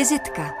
Vizitka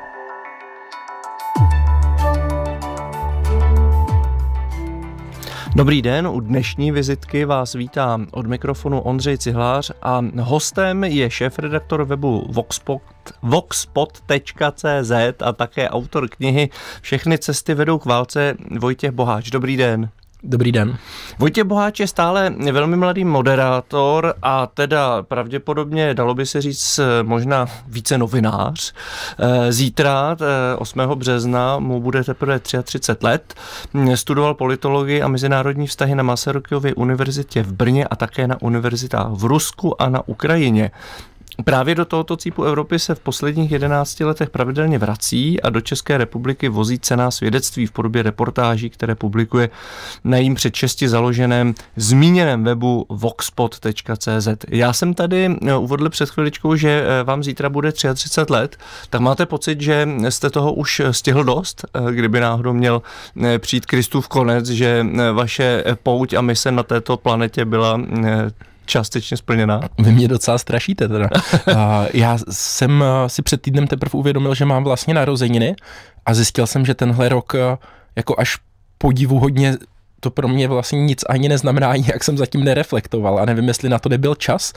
Dobrý den, u dnešní vizitky vás vítá od mikrofonu Ondřej Cihlář a hostem je šéf-redaktor webu Voxpot, voxpot.cz a také autor knihy Všechny cesty vedou k válce Vojtěch Boháč. Dobrý den. Dobrý den. Vojtěch Boháč je stále velmi mladý moderátor a teda pravděpodobně, dalo by se říct, možná více novinář. Eh, zítra, 8. Eh, března, mu bude teprve 33 let. Mm, studoval politologii a mezinárodní vztahy na Masarykově univerzitě v Brně a také na univerzitách v Rusku a na Ukrajině. Právě do tohoto cípu Evropy se v posledních 11 letech pravidelně vrací a do České republiky vozí cená svědectví v podobě reportáží, které publikuje na jím před česti založeném zmíněném webu voxpot.cz. Já jsem tady eh, uvedl před chviličkou, že eh, vám zítra bude 33 let, tak máte pocit, že jste toho už eh, stihl dost, kdyby náhodou měl přijít Kristův konec, že vaše pouť a mise na této planetě byla částečně splněná. Vy mě docela strašíte teda. Já jsem eh, si před týdnem teprve uvědomil, že mám vlastně narozeniny a zjistil jsem, že tenhle rok eh, jako až hodně to pro mě vlastně nic ani neznamená, jak jsem zatím nereflektoval a nevím, jestli na to nebyl čas,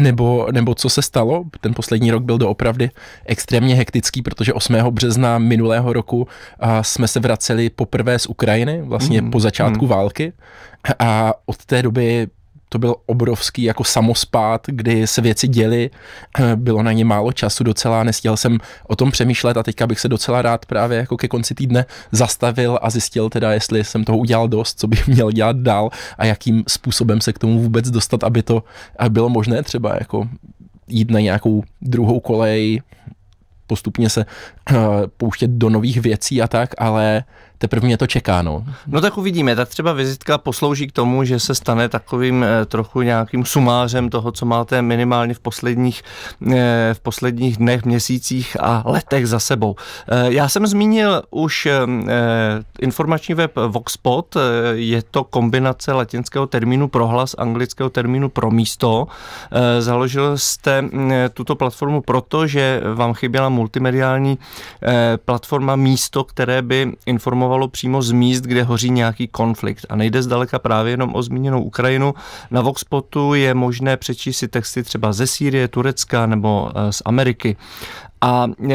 nebo, nebo co se stalo. Ten poslední rok byl doopravdy extrémně hektický, protože 8. března minulého roku a eh, jsme se vraceli poprvé z Ukrajiny, vlastně mm, po začátku mm. války a od té doby to byl obrovský jako samospád, kdy se věci děly, eh, bylo na ně málo času docela, nestihl jsem o tom přemýšlet a teďka bych se docela rád právě jako ke konci týdne zastavil a zjistil teda, jestli jsem toho udělal dost, co bych měl dělat dál a jakým způsobem se k tomu vůbec dostat, aby to bylo možné třeba jako jít na nějakou druhou kolej, postupně se uh, pouštět do nových věcí a tak, ale teprve mě to čeká. No. no tak uvidíme, tak třeba vizitka poslouží k tomu, že se stane takovým eh, trochu nějakým sumářem toho, co máte minimálně v posledních, eh, v posledních dnech, měsících a letech za sebou. Eh, já jsem zmínil už informační web Voxpot, je to kombinace latinského termínu prohlas, anglického termínu pro místo. Založil jste mm, tuto platformu proto, že vám chyběla multimediální platforma místo, které by informovalo informovalo přímo z míst, kde hoří nějaký konflikt. A nejde zdaleka právě jenom o zmíněnou Ukrajinu. Na Voxpotu je možné přečíst si texty třeba ze Sýrie, Turecka nebo eh, z Ameriky. A eh,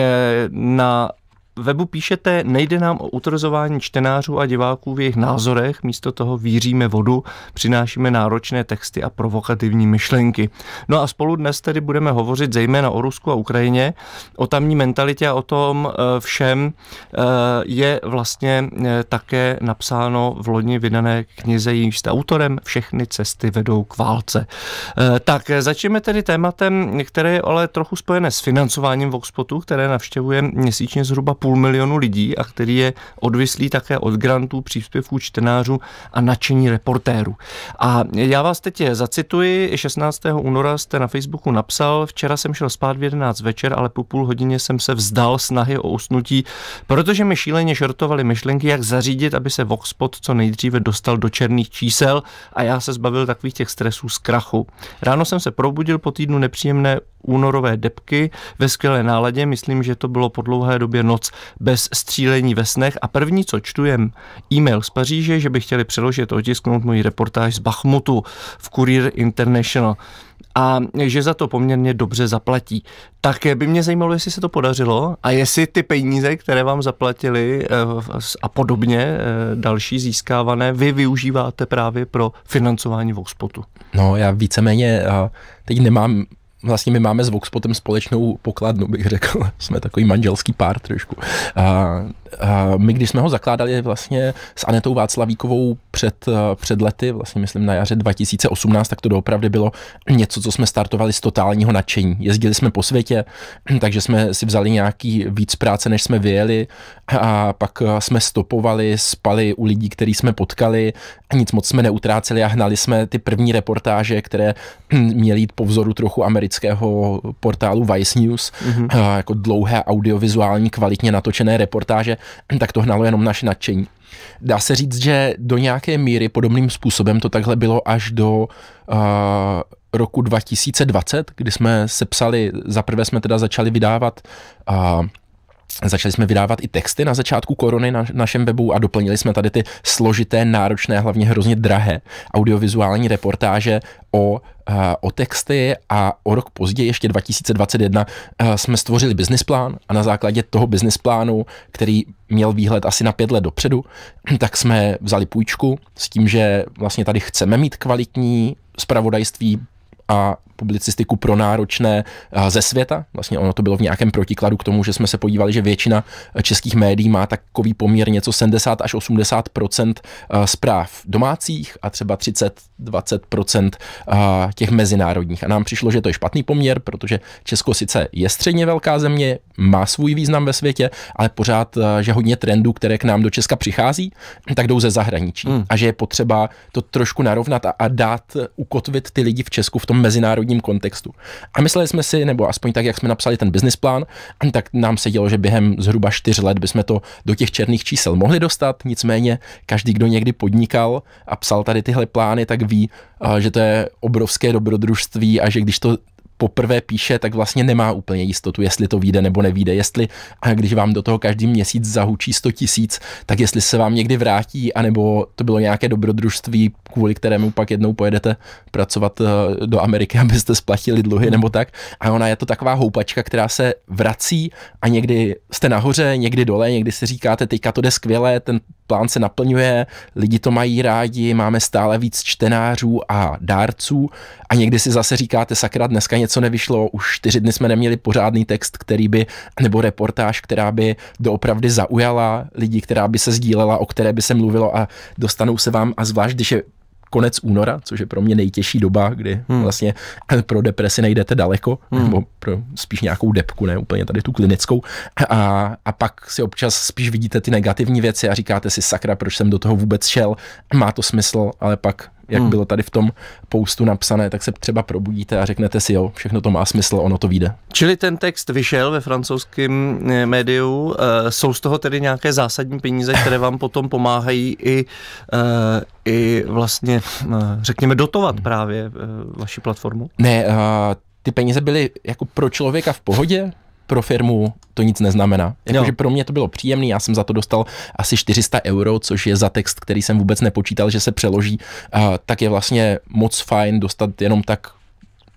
na webu píšete, nejde nám o utrzování čtenářů a diváků v jejich názorech, místo toho víříme vodu, přinášíme náročné texty a provokativní myšlenky. No a spolu dnes tedy budeme hovořit zejména o Rusku a Ukrajině, o tamní mentalitě a o tom eh, všem eh, je vlastně eh, také napsáno v lodni vydané knize, jíž jste autorem Všechny cesty vedou k válce. Tak začneme tedy tématem, které je ale trochu spojené s financováním Voxpotu, které navštěvuje měsíčně zhruba půl milionu lidí a který je odvislý také od grantů, příspěvků čtenářů a nadšení reportérů. A já vás teď zacituji. 16. února jste na Facebooku napsal, včera jsem šel spát v 11 večer, ale po půl hodině jsem se vzdal snahy o usnutí, protože mi šíleně žertovaly myšlenky, jak zařídit, aby se Voxpot co nejdříve dostal do černých čísel a já se zbavil takových těch stresů z krachu. Ráno jsem se probudil po týdnu nepříjemné únorové depky ve skvělé náladě. Myslím, že to bylo po dlouhé době noc bez střílení ve snech a první, co čtu, je e-mail z Paříže, že by chtěli přeložit a otisknout můj reportáž z Bachmutu v Courier International a že za to poměrně dobře zaplatí. Tak eh, by mě zajímalo, jestli se to podařilo a jestli ty peníze, které vám zaplatili eh, a podobně eh, další získávané, vy využíváte právě pro financování Vouspotu. No já víceméně teď nemám vlastně my máme s Voxpotem společnou pokladnu, bych řekl. Jsme takový manželský pár trošku. A Eh, my, když jsme ho zakládali vlastně s Anetou Václavíkovou před, eh, před lety, vlastně myslím na jaře 2018, tak to doopravdy bylo něco, co jsme startovali z totálního nadšení. Jezdili jsme po světě, takže jsme si vzali nějaký víc práce, než jsme vyjeli a pak eh, jsme stopovali, spali u lidí, který jsme potkali, nic moc jsme neutráceli a hnali jsme ty první reportáže, které hm, měly jít po vzoru trochu amerického portálu Vice News, mm-hmm. jako dlouhé audiovizuální kvalitně natočené reportáže, tak to hnalo jenom naše nadšení. Dá se říct, že do nějaké míry podobným způsobem to takhle bylo až do uh, roku 2020, kdy jsme se psali, zaprvé jsme teda začali vydávat uh, Začali jsme vydávat i texty na začátku korony na našem webu a doplnili jsme tady ty složité, náročné, hlavně hrozně drahé audiovizuální reportáže o Eh, o texty a o rok později, ještě 2021, eh, jsme stvořili business plán a na základě toho business plánu, který měl výhled asi na pět let dopředu, tak jsme vzali půjčku s tím, že vlastně tady chceme mít kvalitní spravodajství a publicistiku pro náročné ze světa. Vlastně ono to bylo v nějakém protikladu k tomu, že jsme se podívali, že většina e, českých médií má takový poměr něco 70 až 80 e, zpráv domácích a třeba 30-20 e, těch mezinárodních. A nám přišlo, že to je špatný poměr, protože Česko sice je středně velká země, má svůj význam ve světě, ale pořád, že hodně trendů, které k nám do Česka přichází, tak jdou ze zahraničí. Hmm. A že je potřeba to trošku narovnat a, a dát ukotvit ty lidi v Česku v tom mezinárodním mezinárodním kontextu. A mysleli jsme si, nebo aspoň tak, jak jsme napsali ten business plán, tak nám se dělo, že během zhruba 4 let bychom to do těch černých čísel mohli dostat, nicméně každý, kdo někdy podnikal a psal tady tyhle plány, tak ví, že to je obrovské dobrodružství a že když to poprvé píše, tak vlastně nemá úplně jistotu, jestli to vyjde nebo nevíde. Jestli, a když vám do toho každý měsíc zahučí 100 tisíc, tak jestli se vám někdy vrátí, anebo to bylo nějaké dobrodružství kvůli kterému pak jednou pojedete pracovat eh, do Ameriky, abyste splatili dluhy nebo tak. A ona je to taková houpačka, která se vrací a někdy jste nahoře, někdy dole, někdy si říkáte, teďka to jde skvěle, ten plán se naplňuje, lidi to mají rádi, máme stále víc čtenářů a dárců a někdy si zase říkáte, sakra, dneska něco nevyšlo, už čtyři dny jsme neměli pořádný text, který by, nebo reportáž, která by doopravdy zaujala lidi, která by se sdílela, o které by se mluvilo a dostanou se vám a zvlášť, když je konec února, což je pro mě nejtěžší doba, kdy hmm. vlastně pro depresi nejdete daleko, hmm. nebo pro spíš nějakou depku, ne úplně tady tu klinickou. A, a pak si občas spíš vidíte ty negativní věci a říkáte si, sakra, proč jsem do toho vůbec šel, má to smysl, ale pak jak hmm. bylo tady v tom postu napsané, tak se třeba probudíte a řeknete si, jo, všechno to má smysl, ono to vyjde. Čili ten text vyšel ve francouzském eh, médiu, eh, jsou z toho tedy nějaké zásadní peníze, které vám potom pomáhají i, eh, i vlastně, řekněme, dotovat právě vaši platformu? Ne, ty peníze byly jako pro člověka v pohodě, pro firmu to nic neznamená. Jakože no. pro mě to bylo příjemné, já jsem za to dostal asi 400 euro, což je za text, který jsem vůbec nepočítal, že se přeloží, uh, tak je vlastně moc fajn dostat jenom tak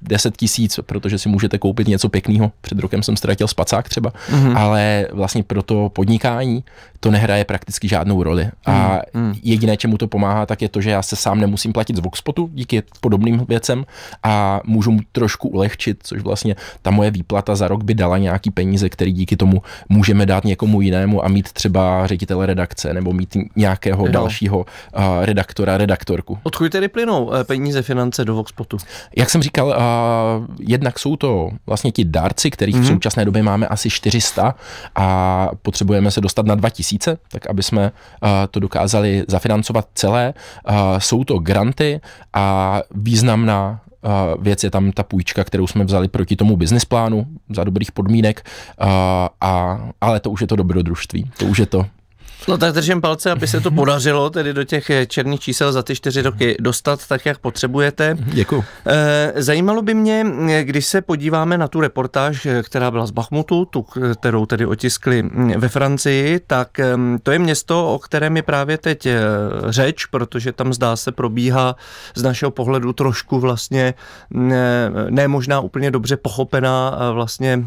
10 tisíc, protože si můžete koupit něco pěkného. Před rokem jsem ztratil spacák třeba, mm-hmm. ale vlastně pro to podnikání to nehraje prakticky žádnou roli. A mm-hmm. jediné, čemu to pomáhá, tak je to, že já se sám nemusím platit z Voxpotu díky podobným věcem a můžu mu trošku ulehčit, což vlastně ta moje výplata za rok by dala nějaký peníze, který díky tomu můžeme dát někomu jinému a mít třeba ředitele redakce nebo mít nějakého no. dalšího uh, redaktora, redaktorku. Odkud tedy plynou eh, peníze, finance do Voxpotu? Jak jsem říkal, uh, jednak jsou to vlastně ti darci, kterých mm-hmm. v mhm. současné době máme asi 400 a potřebujeme se dostat na 2000, tak aby jsme to dokázali zafinancovat celé. jsou to granty a významná věc je tam ta půjčka, kterou jsme vzali proti tomu business plánu za dobrých podmínek, a, a, ale to už je to dobrodružství, to už je to No tak držím palce, aby se to podařilo tedy do těch eh, černých čísel za ty čtyři roky dostat tak, jak potřebujete. Mhm, Děkuji. Eh, zajímalo by mě, eh, když se podíváme na tu reportáž, která byla z Bachmutu, tu, kterou tedy otiskli mm, ve Francii, tak ehm, to je město, o kterém je právě teď řeč, protože tam zdá se probíhá z našeho pohledu trošku vlastně ne, mm, ne možná úplně dobře pochopená vlastně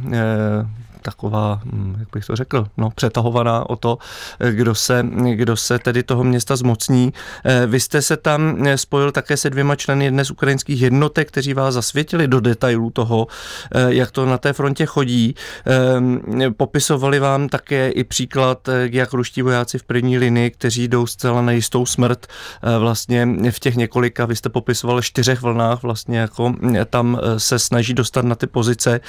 taková, mm, jak bych to řekl, no, přetahovaná o to, eh, kdo se, kdo se tedy toho města zmocní. Eh, vy jste se tam eh, spojil také se dvěma členy jedné z ukrajinských jednotek, kteří vás zasvětili do detailů toho, jak to na té frontě chodí. Ehm, popisovali vám také i příklad, jak ruští vojáci v první linii, kteří jdou zcela na jistou smrt vlastně v těch několika, vy jste popisoval čtyřech vlnách vlastně jako tam se snaží dostat na ty pozice.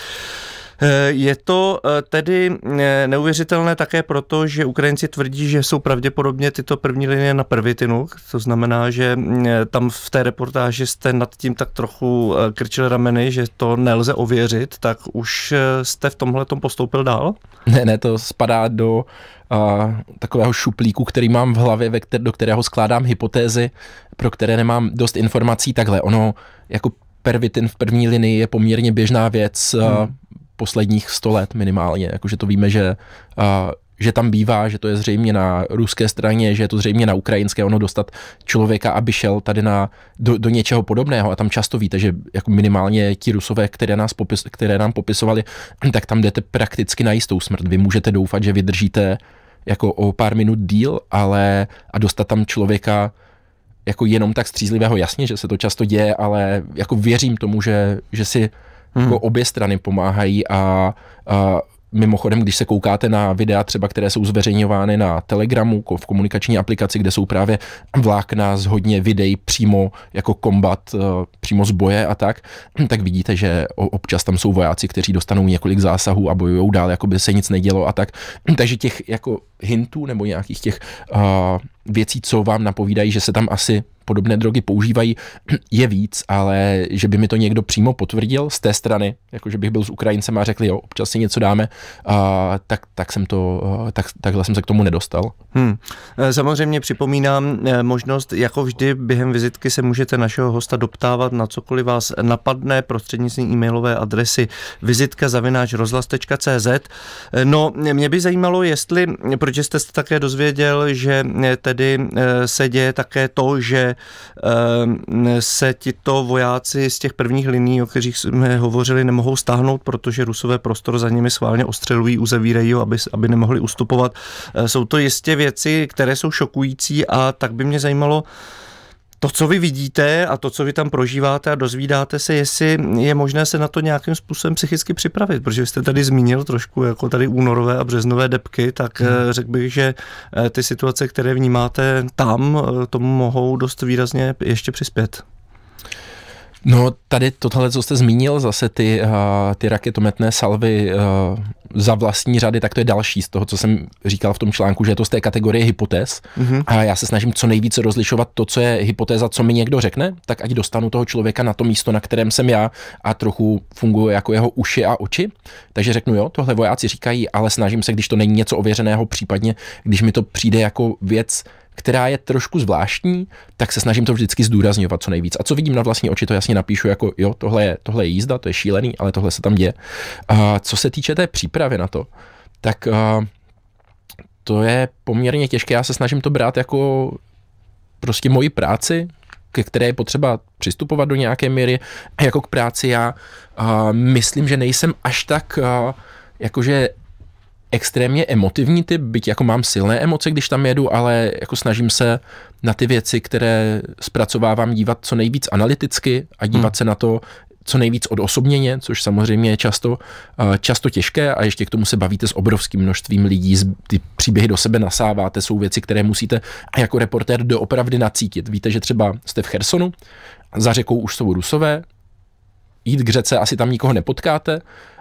Eh, je to eh, tedy eh, neuvěřitelné také proto, že Ukrajinci tvrdí, že jsou pravděpodobně tyto první linie na prvitinu, to znamená, že mm, tam v té reportáži jste nad tím tak trochu krčili rameny, že to nelze ověřit, tak už jste v tomhle tom postoupil dál? Ne, ne, to spadá do a, takového šuplíku, který mám v hlavě, ve kter- do kterého skládám hypotézy, pro které nemám dost informací. Takhle, ono jako pervitin v první linii je poměrně běžná věc. Hmm posledních 100 let minimálně. Jakože to víme, že uh, že tam bývá, že to je zřejmě na ruské straně, že je to zřejmě na ukrajinské, ono dostat člověka, aby šel tady na, do, do něčeho podobného a tam často víte, že jako minimálně ti rusové, které, nás popis, které nám popisovali, tak tam jdete prakticky na jistou smrt. Vy můžete doufat, že vydržíte jako o pár minut díl, ale a dostat tam člověka jako jenom tak střízlivého, jasně, že se to často děje, ale jako věřím tomu, že, že si Hmm. Jako obě strany pomáhají a, a Mimochodem, když se koukáte na videa třeba, které jsou zveřejňovány na Telegramu, v komunikační aplikaci, kde jsou právě vlákna z hodně videí přímo jako kombat, eh, přímo z boje a tak, tak vidíte, že občas tam jsou vojáci, kteří dostanou několik zásahů a bojují dál, jako by se nic nedělo a tak. Takže těch jako hintů nebo nějakých těch uh, věcí, co vám napovídají, že se tam asi podobné drogy používají, je víc, ale že by mi to někdo přímo potvrdil z té strany, jako že bych byl s Ukrajincem a řekl, jo, občas si něco dáme, a, tak, tak jsem to, tak, takhle jsem se k tomu nedostal. Hmm. E, samozřejmě připomínám e, možnost, jako vždy během vizitky se můžete našeho hosta doptávat na cokoliv vás napadne prostřednictvím e-mailové adresy vizitka.cz. E, no, mě by zajímalo, jestli, protože jste se také dozvěděl, že tedy se děje také to, že Ehm, se tito vojáci z těch prvních liní, o kterých jsme hovořili, nemohou stáhnout, protože rusové prostor za nimi schválně ostřelují, uzavírají aby, aby nemohli ustupovat. Ehm, jsou to jistě věci, které jsou šokující a tak by mě zajímalo, to, co vy vidíte a to, co vy tam prožíváte a dozvídáte se, jestli je možné se na to nějakým způsobem psychicky připravit, protože jste tady zmínil trošku jako tady únorové a březnové depky, tak hmm. Eh, řekl bych, že eh, ty situace, které vnímáte tam, eh, tomu mohou dost výrazně ještě přispět. No tady tohle, co jste zmínil, zase ty, uh, ty raketometné salvy uh, za vlastní řady, tak to je další z toho, co jsem říkal v tom článku, že je to z té kategorie hypotéz mm-hmm. a já se snažím co nejvíce rozlišovat to, co je hypotéza, co mi někdo řekne, tak ať dostanu toho člověka na to místo, na kterém jsem já a trochu funguje jako jeho uši a oči. Takže řeknu, jo, tohle vojáci říkají, ale snažím se, když to není něco ověřeného, případně když mi to přijde jako věc, která je trošku zvláštní, tak se snažím to vždycky zdůrazňovat co nejvíc. A co vidím na vlastní oči, to jasně napíšu jako jo, tohle je, tohle je jízda, to je šílený, ale tohle se tam děje. A co se týče té přípravy na to, tak a, to je poměrně těžké. Já se snažím to brát jako prostě moji práci, ke které je potřeba přistupovat do nějaké míry. Jako k práci já a, myslím, že nejsem až tak a, jakože extrémně emotivní typ, byť jako mám silné emoce, když tam jedu, ale jako snažím se na ty věci, které zpracovávám, dívat co nejvíc analyticky a dívat hmm. se na to co nejvíc odosobněně, což samozřejmě je často, často těžké a ještě k tomu se bavíte s obrovským množstvím lidí, ty příběhy do sebe nasáváte, jsou věci, které musíte a jako reportér doopravdy nacítit. Víte, že třeba jste v Chersonu, za řekou už jsou rusové, jít k řece asi tam nikoho nepotkáte,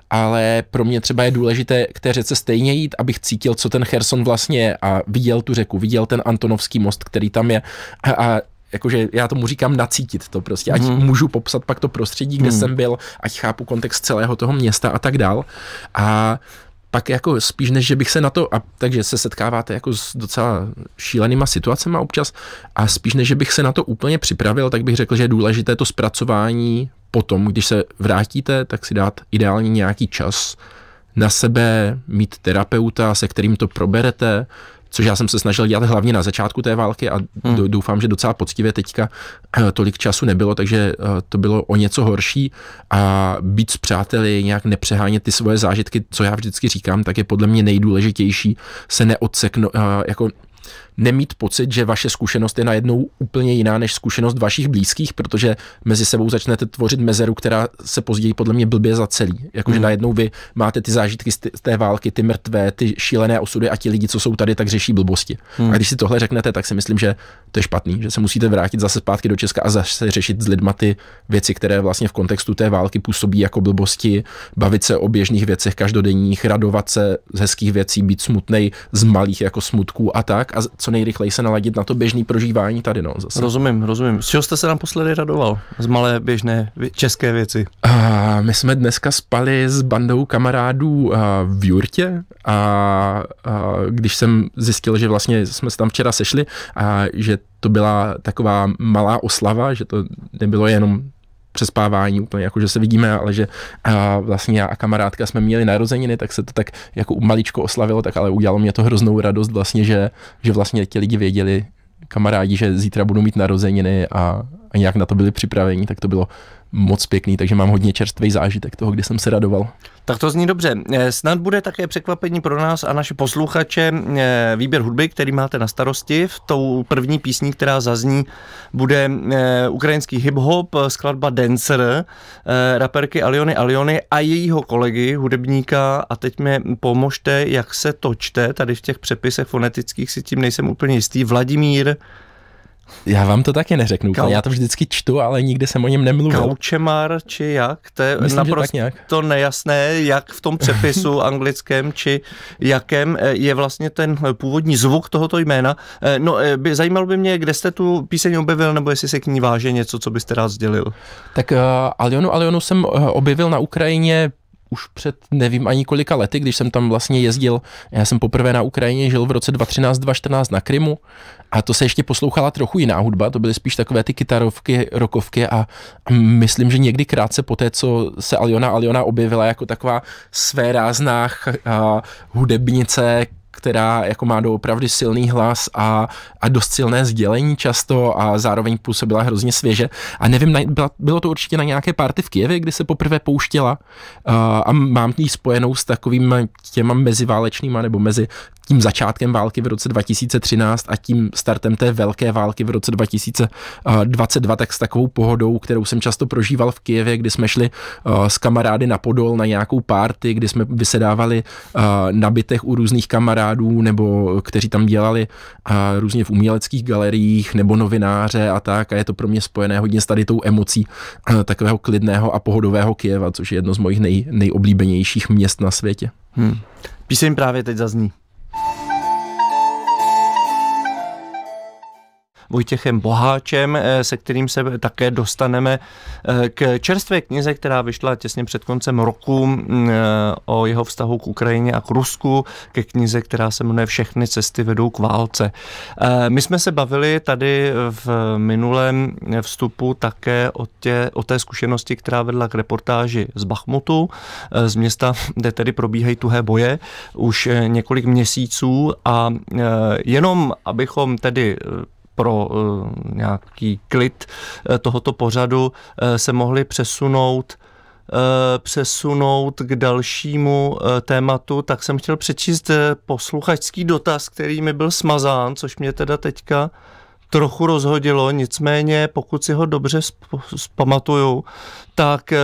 ale pro mě třeba je důležité k té řece stejně jít, abych cítil, co ten Herson vlastně je a viděl tu řeku, viděl ten Antonovský most, který tam je a, a jakože já tomu říkám nacítit to prostě, ať hmm. můžu popsat pak to prostředí, kde hmm. jsem byl, ať chápu kontext celého toho města a tak dál. A pak jako spíš než, že bych se na to, a takže se setkáváte jako s docela šílenýma situacemi občas a spíš než, že bych se na to úplně připravil, tak bych řekl, že je důležité to zpracování potom, když se vrátíte, tak si dát ideálně nějaký čas na sebe, mít terapeuta, se kterým to proberete, což já jsem se snažil dělat hlavně na začátku té války a hmm. doufám, že docela poctivě teďka eh, tolik času nebylo, takže eh, to bylo o něco horší a být s přáteli, nějak nepřehánět ty svoje zážitky, co já vždycky říkám, tak je podle mě nejdůležitější se neodseknout, eh, jako nemít pocit, že vaše zkušenost je najednou úplně jiná než zkušenost vašich blízkých, protože mezi sebou začnete tvořit mezeru, která se později podle mě blbě zacelí. Jakože hmm. najednou vy máte ty zážitky z té války, ty mrtvé, ty šílené osudy a ti lidi, co jsou tady, tak řeší blbosti. Hmm. A když si tohle řeknete, tak si myslím, že to je špatný, že se musíte vrátit zase zpátky do Česka a zase řešit s lidmi ty věci, které vlastně v kontextu té války působí jako blbosti, bavit se o běžných věcech každodenních, radovat se z hezkých věcí, být smutnej z malých jako smutků a tak. A co co nejrychleji se naladit na to běžné prožívání tady. No, zase. Rozumím, rozumím. Z čeho jste se naposledy radoval? Z malé běžné české věci? A my jsme dneska spali s bandou kamarádů a, v Jurtě a, a když jsem zjistil, že vlastně jsme se tam včera sešli a že to byla taková malá oslava, že to nebylo jenom přespávání úplně, jako že se vidíme, ale že a vlastně já a kamarádka jsme měli narozeniny, tak se to tak jako maličko oslavilo, tak ale udělalo mě to hroznou radost vlastně, že, že vlastně ti lidi věděli, kamarádi, že zítra budou mít narozeniny a, a nějak na to byli připraveni, tak to bylo moc pěkný, takže mám hodně čerstvý zážitek toho, kdy jsem se radoval. Tak to zní dobře. Eh, snad bude také překvapení pro nás a naše posluchače eh, výběr hudby, který máte na starosti. V tou první písní, která zazní, bude eh, ukrajinský hip-hop, skladba Dancer, raperky Aliony Aliony a jejího kolegy, hudebníka. A teď mi pomožte, jak se to čte. Tady v těch přepisech fonetických si tím nejsem úplně jistý. Vladimír já vám to taky neřeknu. Kau... Já to vždycky čtu, ale nikdy jsem o něm nemluvil. Kaučemar či jak? To je Myslím, naprosto nějak. to nejasné, jak v tom přepisu anglickém či jakém eh, je vlastně ten původní zvuk tohoto jména. Eh, no, eh, by, zajímalo by mě, kde jste tu píseň objevil, nebo jestli se k ní váže něco, co byste rád sdělil. Tak uh, Alionu Alionu jsem objevil na Ukrajině už před nevím ani kolika lety, když jsem tam vlastně jezdil, já jsem poprvé na Ukrajině žil v roce 2013, 2014 na Krymu a to se ještě poslouchala trochu jiná hudba, to byly spíš takové ty kytarovky, rokovky a myslím, že někdy krátce po té, co se Aliona Aliona objevila jako taková své ch- hudebnice, která jako má doopravdy silný hlas a, a dost silné sdělení často a zároveň působila hrozně svěže. A nevím, na, byla, bylo to určitě na nějaké party v Kijevě, kdy se poprvé pouštěla uh, a mám ji spojenou s takovými těma meziválečnýma nebo mezi tím začátkem války v roce 2013 a tím startem té velké války v roce 2022, tak s takovou pohodou, kterou jsem často prožíval v Kijevě, kdy jsme šli eh, s kamarády na Podol na nějakou párty, kdy jsme vysedávali eh, na bytech u různých kamarádů nebo eh, kteří tam dělali různě v uměleckých galeriích nebo novináře a tak a je to pro mě spojené hodně s tady tou emocí takového klidného a pohodového Kijeva, což je jedno z mojich nej, nejoblíbenějších měst na světě. Hmm. Píseň právě teď zazní. Vojtěchem Boháčem, eh, se kterým se také dostaneme eh, k čerstvé knize, která vyšla těsně před koncem roku mm, eh, o jeho vztahu k Ukrajině a k Rusku, ke knize, která se jmenuje Všechny cesty vedou k válce. My jsme se bavili tady v minulém vstupu také o, tě, o té zkušenosti, která vedla k reportáži z Bachmutu, z města, kde tedy probíhají tuhé boje už několik měsíců a jenom abychom tedy pro eh, nějaký klid eh, tohoto pořadu eh, se mohli přesunout přesunout k dalšímu tématu, tak jsem chtěl přečíst posluchačský dotaz, který mi byl smazán, což mě teda teďka trochu rozhodilo, nicméně pokud si ho dobře zpamatuju, tak eh,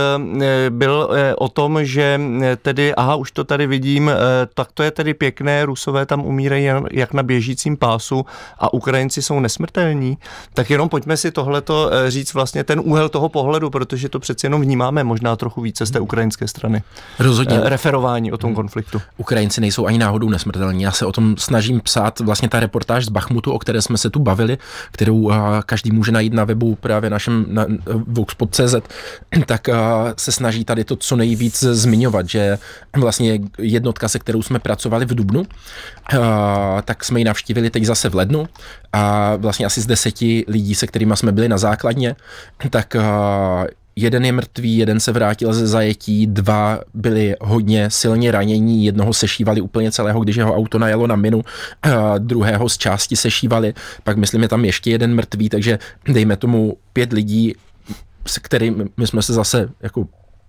byl eh, o tom, že eh, tedy, aha, už to tady vidím, tak to je tedy pěkné, rusové tam umírají jak na běžícím pásu a Ukrajinci jsou nesmrtelní, tak jenom pojďme si tohleto říct vlastně ten úhel toho pohledu, protože to přeci jenom vnímáme možná trochu více z té ukrajinské strany. Rozhodně. Referování o tom hmm. konfliktu. Ukrajinci nejsou ani náhodou nesmrtelní. Já se o tom snažím psát vlastně ta reportáž z Bachmutu, o které jsme se tu bavili, kterou každý může najít na webu právě našem na, voxpod.cz, tak se snaží tady to co nejvíc zmiňovat, že vlastně jednotka, se kterou jsme pracovali v Dubnu, tak jsme ji navštívili teď zase v lednu a vlastně asi z deseti lidí, se kterými jsme byli na základně, tak jeden je mrtvý, jeden se vrátil ze zajetí, dva byli hodně silně ranění, jednoho sešívali úplně celého, když jeho auto najelo na minu, a druhého z části sešívali, pak myslím je tam ještě jeden mrtvý, takže dejme tomu pět lidí, s kterými my jsme se zase jako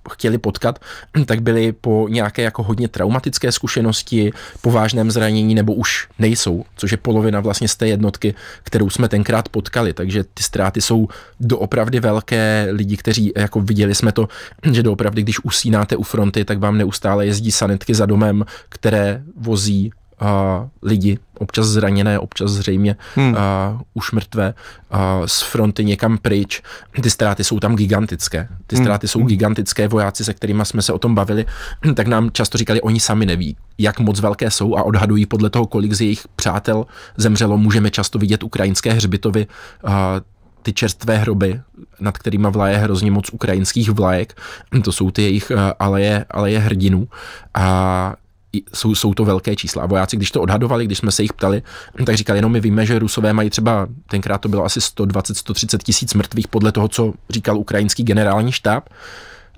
chtěli potkat, tak byli po nějaké jako hodně traumatické zkušenosti, po vážném zranění nebo už nejsou, což je polovina vlastně z té jednotky, kterou jsme tenkrát potkali, takže ty ztráty jsou doopravdy velké, lidi, kteří jako viděli jsme to, že doopravdy, když usínáte u fronty, tak vám neustále jezdí sanitky za domem, které vozí a, lidi, občas zraněné, občas zřejmě hmm. a, už mrtvé, a, z fronty někam pryč. Ty ztráty jsou tam gigantické. Ty hmm. ztráty hmm. jsou gigantické. Vojáci, se kterými jsme se o tom bavili, tak nám často říkali, oni sami neví, jak moc velké jsou a odhadují podle toho, kolik z jejich přátel zemřelo. Můžeme často vidět ukrajinské hřbitovy, a, ty čerstvé hroby, nad kterými vlaje hrozně moc ukrajinských vlajek. To jsou ty jejich aleje, aleje hrdinů. A jsou, jsou to velké čísla. A vojáci, když to odhadovali, když jsme se jich ptali, tak říkali, jenom my víme, že Rusové mají třeba, tenkrát to bylo asi 120-130 tisíc mrtvých podle toho, co říkal ukrajinský generální štáb,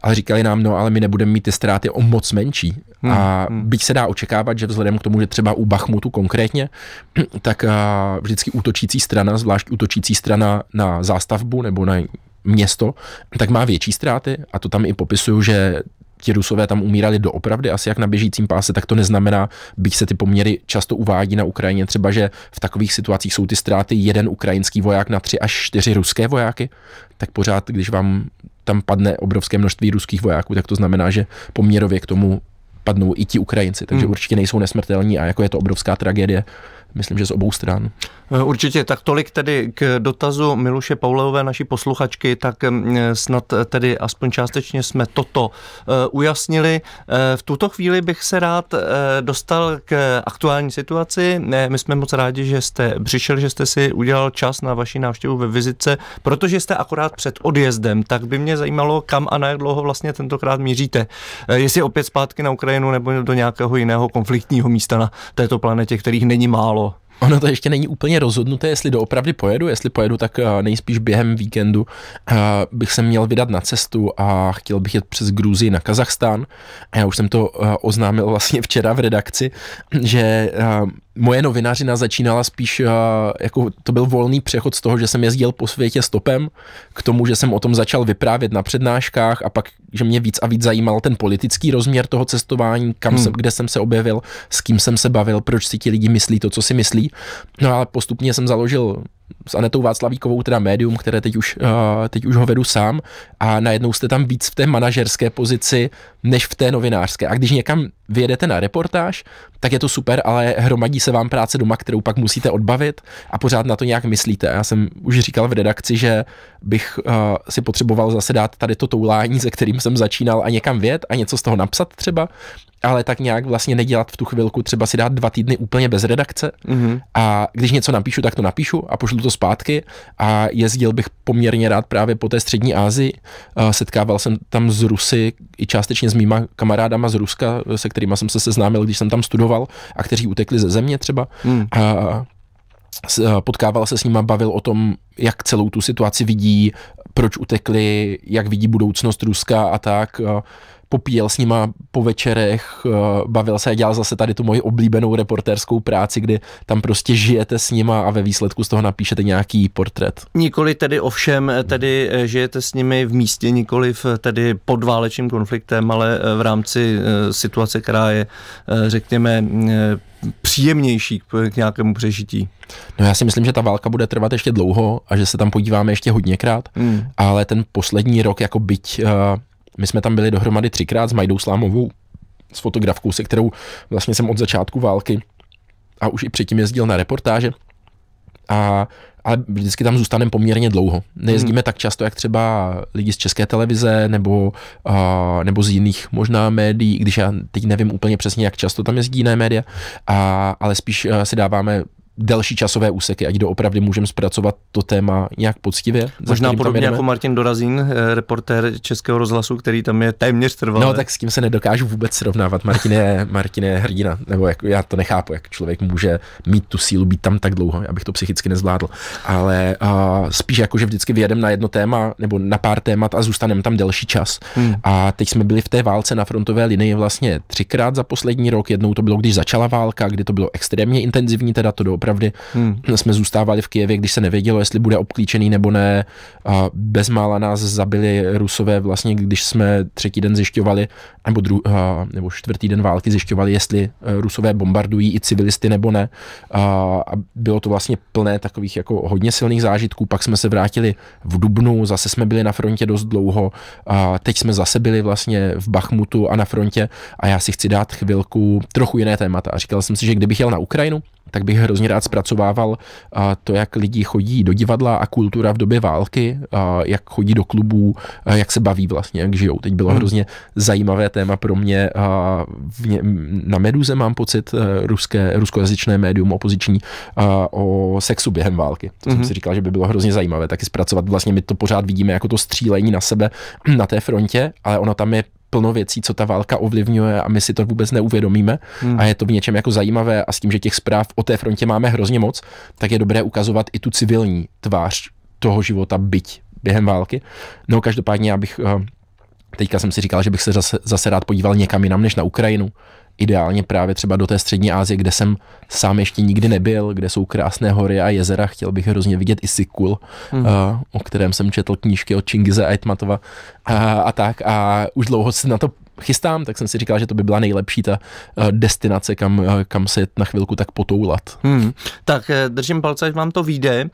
ale říkali nám, no ale my nebudeme mít ty ztráty o moc menší. Hmm, a hmm. byť se dá očekávat, že vzhledem k tomu, že třeba u Bachmutu konkrétně, tak vždycky útočící strana, zvlášť útočící strana na zástavbu nebo na město, tak má větší ztráty a to tam i popisuju, že ti rusové tam umírali doopravdy asi jak na běžícím páse, tak to neznamená, byť se ty poměry často uvádí na Ukrajině, třeba že v takových situacích jsou ty ztráty jeden ukrajinský voják na tři až čtyři ruské vojáky, tak pořád, když vám tam padne obrovské množství ruských vojáků, tak to znamená, že poměrově k tomu padnou i ti Ukrajinci, takže hmm. určitě nejsou nesmrtelní a jako je to obrovská tragédie, myslím, že z obou stran. Určitě, tak tolik tedy k dotazu Miluše Paulové, naší posluchačky, tak mm, snad tedy aspoň částečně jsme toto eh, ujasnili. Eh, v tuto chvíli bych se rád eh, dostal k aktuální situaci. My jsme moc rádi, že jste přišel, že jste si udělal čas na vaši návštěvu ve vizitce, protože jste akorát před odjezdem, tak by mě zajímalo, kam a na jak dlouho vlastně tentokrát míříte. Jestli opět zpátky na Ukrajinu nebo do nějakého jiného konfliktního místa na této planetě, kterých není málo ono to ještě není úplně rozhodnuté, jestli doopravdy pojedu, jestli pojedu, tak eh, nejspíš během víkendu eh, bych se měl vydat na cestu a chtěl bych jet přes Gruzii na Kazachstán. Já už jsem to eh, oznámil vlastně včera v redakci, že moje novinářina začínala spíš, eh, jako to byl volný přechod z toho, že jsem jezdil po světě stopem, k tomu, že jsem o tom začal vyprávět na přednáškách a pak, že mě víc a víc zajímal ten politický rozměr toho cestování, kam hmm. jsem, kde jsem se objevil, s kým jsem se bavil, proč si ti lidi myslí to, co si myslí. No a postupně jsem založil s Anetou Václavíkovou, teda médium, které teď už, eh, teď už ho vedu sám a najednou jste tam víc v té manažerské pozici, než v té novinářské. A když někam vyjedete na reportáž, tak je to super, ale hromadí se vám práce doma, kterou pak musíte odbavit a pořád na to nějak myslíte. Já jsem už říkal v redakci, že bych eh, si potřeboval zase dát tady to toulání, se kterým jsem začínal a někam věd a něco z toho napsat třeba ale tak nějak vlastně nedělat v tu chvilku, třeba si dát dva týdny úplně bez redakce mm-hmm. a když něco napíšu, tak to napíšu a pošlu to zpátky a jezdil bych poměrně rád právě po té střední Asii. Setkával jsem tam z Rusy i částečně s mýma kamarádama z Ruska, se kterými jsem se seznámil, když jsem tam studoval a kteří utekli ze země třeba. Mm. A potkával se s nima, bavil o tom, jak celou tu situaci vidí, proč utekli, jak vidí budoucnost Ruska a tak popíjel s nima po večerech, eh, bavil se a dělal zase tady tu moji oblíbenou reportérskou práci, kdy tam prostě žijete s nima a ve výsledku z toho napíšete nějaký portrét. Nikoli tedy ovšem, eh, tedy eh, žijete s nimi v místě, nikoli v tedy pod válečným konfliktem, ale v rámci situace, která je, řekněme, příjemnější k nějakému přežití. No já si myslím, že ta válka bude trvat ještě dlouho a že se tam podíváme ještě hodněkrát, mm. ale ten poslední rok, jako byť uh, my jsme tam byli dohromady třikrát s Majdou Slámovou, s fotografkou, se kterou vlastně jsem od začátku války a už i předtím jezdil na reportáže. A, ale vždycky tam zůstaneme poměrně dlouho. Nejezdíme hmm. tak často, jak třeba lidi z české televize nebo, uh, nebo z jiných možná médií, když já teď nevím úplně přesně, jak často tam jezdí jiné média, a, ale spíš uh, si dáváme delší časové úseky, ať doopravdy můžeme zpracovat to téma nějak poctivě. Možná podobně jako Martin Dorazín, eh, reportér Českého rozhlasu, který tam je téměř trval. No tak s kým se nedokážu vůbec srovnávat. Martin je, Martin je hrdina, nebo jak, já to nechápu, jak člověk může mít tu sílu být tam tak dlouho, abych to psychicky nezvládl. Ale uh, spíš jako, že vždycky vyjedeme na jedno téma nebo na pár témat a zůstaneme tam delší čas. Hmm. A teď jsme byli v té válce na frontové linii vlastně třikrát za poslední rok. Jednou to bylo, když začala válka, kdy to bylo extrémně intenzivní, teda to doopravdy doopravdy hmm. jsme zůstávali v Kijevě, když se nevědělo, jestli bude obklíčený nebo ne. A bezmála nás zabili rusové vlastně, když jsme třetí den zjišťovali, nebo, dru, a, nebo čtvrtý den války zjišťovali, jestli e, rusové bombardují i civilisty nebo ne. A, a bylo to vlastně plné takových jako hodně silných zážitků. Pak jsme se vrátili v Dubnu, zase jsme byli na frontě dost dlouho. A teď jsme zase byli vlastně v Bachmutu a na frontě a já si chci dát chvilku trochu jiné témata. A říkal jsem si, že kdybych jel na Ukrajinu, tak bych hrozně rád zpracovával to, jak lidi chodí do divadla a kultura v době války, jak chodí do klubů, jak se baví vlastně, jak žijou. Teď bylo hmm. hrozně zajímavé téma pro mě. Na Meduze mám pocit e, ruské, ruskojazyčné médium opoziční o sexu během války. To mm-hmm. jsem hmm. si říkal, že by bylo hrozně zajímavé taky zpracovat. Vlastně my to pořád vidíme jako to střílení na sebe na té frontě, ale ono tam je plno věcí, co ta válka ovlivňuje a my si to vůbec neuvědomíme. Hmm. A je to v něčem jako zajímavé a s tím, že těch zpráv o té frontě máme hrozně moc, tak je dobré ukazovat i tu civilní tvář toho života, byť během války. No každopádně já bych, eh, teďka jsem si říkal, že bych se zase, zase rád podíval někam jinam než na Ukrajinu ideálně právě třeba do té střední Asie, kde jsem sám ještě nikdy nebyl, kde jsou krásné hory a jezera, chtěl bych hrozně vidět i Sikul, mm. uh, eh, o kterém jsem četl knížky od Čingize Aitmatova a, eh, a tak a už dlouho se na to chystám, tak jsem si říkal, že to by byla nejlepší ta eh, destinace, kam, eh, kam se na chvilku tak potoulat. Hmm. Tak eh, držím palce, až vám to vyjde.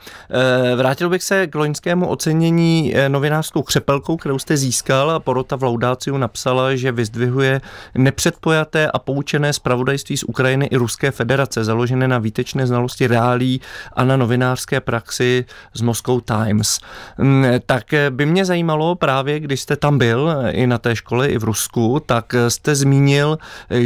Vrátil bych se k loňskému ocenění novinářskou křepelkou, kterou jste získal a porota v Laudáciu napsala, že vyzdvihuje nepředpojaté a poučené zpravodajství z Ukrajiny i Ruské federace, založené na výtečné znalosti reálí a na novinářské praxi z Moscow Times. Hmm, tak by mě zajímalo právě, když jste tam byl i na té škole, i v Rusku, tak eh, jste zmínil,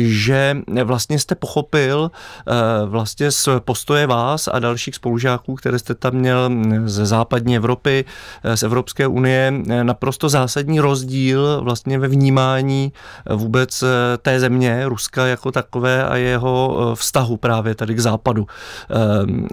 že eh, vlastně jste pochopil eh, vlastně z postoje vás a dalších spolužáků, které jste tam měl mm, ze západní Evropy, z Evropské unie, naprosto zásadní rozdíl vlastně ve vnímání vůbec té země, Ruska jako takové a jeho vztahu právě tady k západu.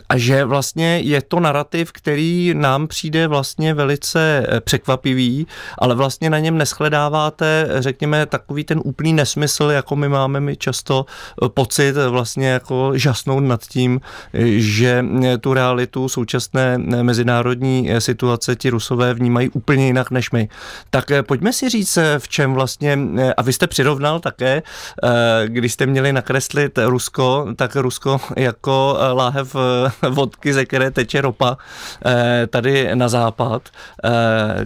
A že vlastně je to narrativ, který nám přijde vlastně velice překvapivý, ale vlastně na něm neschledáváte, řekněme, tak takový ten úplný nesmysl, jako my máme my často eh, pocit eh, vlastně jako žasnout nad tím, eh, že tu realitu současné mezinárodní situace ti rusové vnímají úplně jinak než my. Tak pojďme si říct, v čem vlastně, a vy jste přirovnal také, když jste měli nakreslit Rusko, tak Rusko jako láhev vodky, ze které teče ropa tady na západ,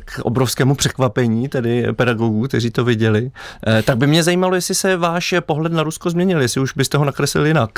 k obrovskému překvapení tedy pedagogů, kteří to viděli. Eh, tak by mě zajímalo, jestli se váš pohled na Rusko změnil, jestli už byste ho nakreslil jinak.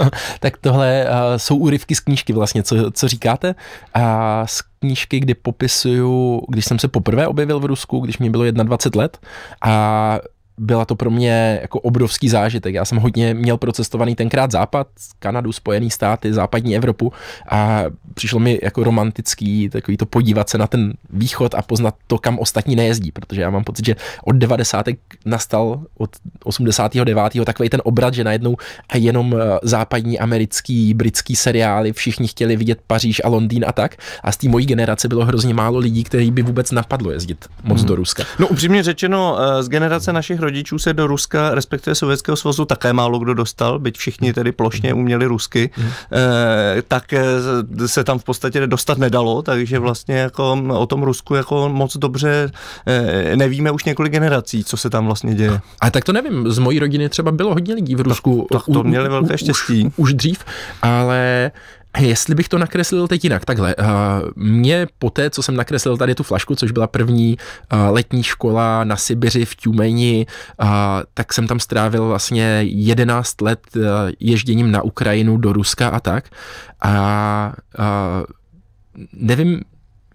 tak tohle eh, jsou úryvky z knížky vlastně, co, co říkáte. A z knížky, kdy popisuju, když jsem se poprvé objevil v Rusku, když mě bylo 21 let a byla to pro mě jako obrovský zážitek. Já jsem hodně měl procestovaný tenkrát západ, Kanadu, Spojený státy, západní Evropu a přišlo mi jako romantický takový to podívat se na ten východ a poznat to, kam ostatní nejezdí, protože já mám pocit, že od 90. nastal od 89. takový ten obrat, že najednou a jenom eh, západní americký, britský seriály, všichni chtěli vidět Paříž a Londýn a tak a z té mojí generace bylo hrozně málo lidí, který by vůbec napadlo jezdit moc hmm. do Ruska. No upřímně řečeno, eh, z generace našich rodičů se do Ruska, respektive Sovětského svazu, také málo kdo dostal, byť všichni tedy plošně mhm. uměli rusky, mhm. eh, tak eh, se tam v podstatě dostat nedalo, takže vlastně jako o tom Rusku jako moc dobře eh, nevíme už několik generací, co se tam vlastně děje. A tak to nevím, z mojí rodiny třeba bylo hodně lidí v Rusku. Tak, tak to měli velké štěstí. Už, už dřív, ale Jestli bych to nakreslil teď jinak, takhle. Eh, mě po té, co jsem nakreslil tady tu flašku, což byla první eh, letní škola na Sibiři v Tumeni, eh, tak jsem tam strávil vlastně 11 let ježděním na Ukrajinu do Ruska a tak. A, a nevím,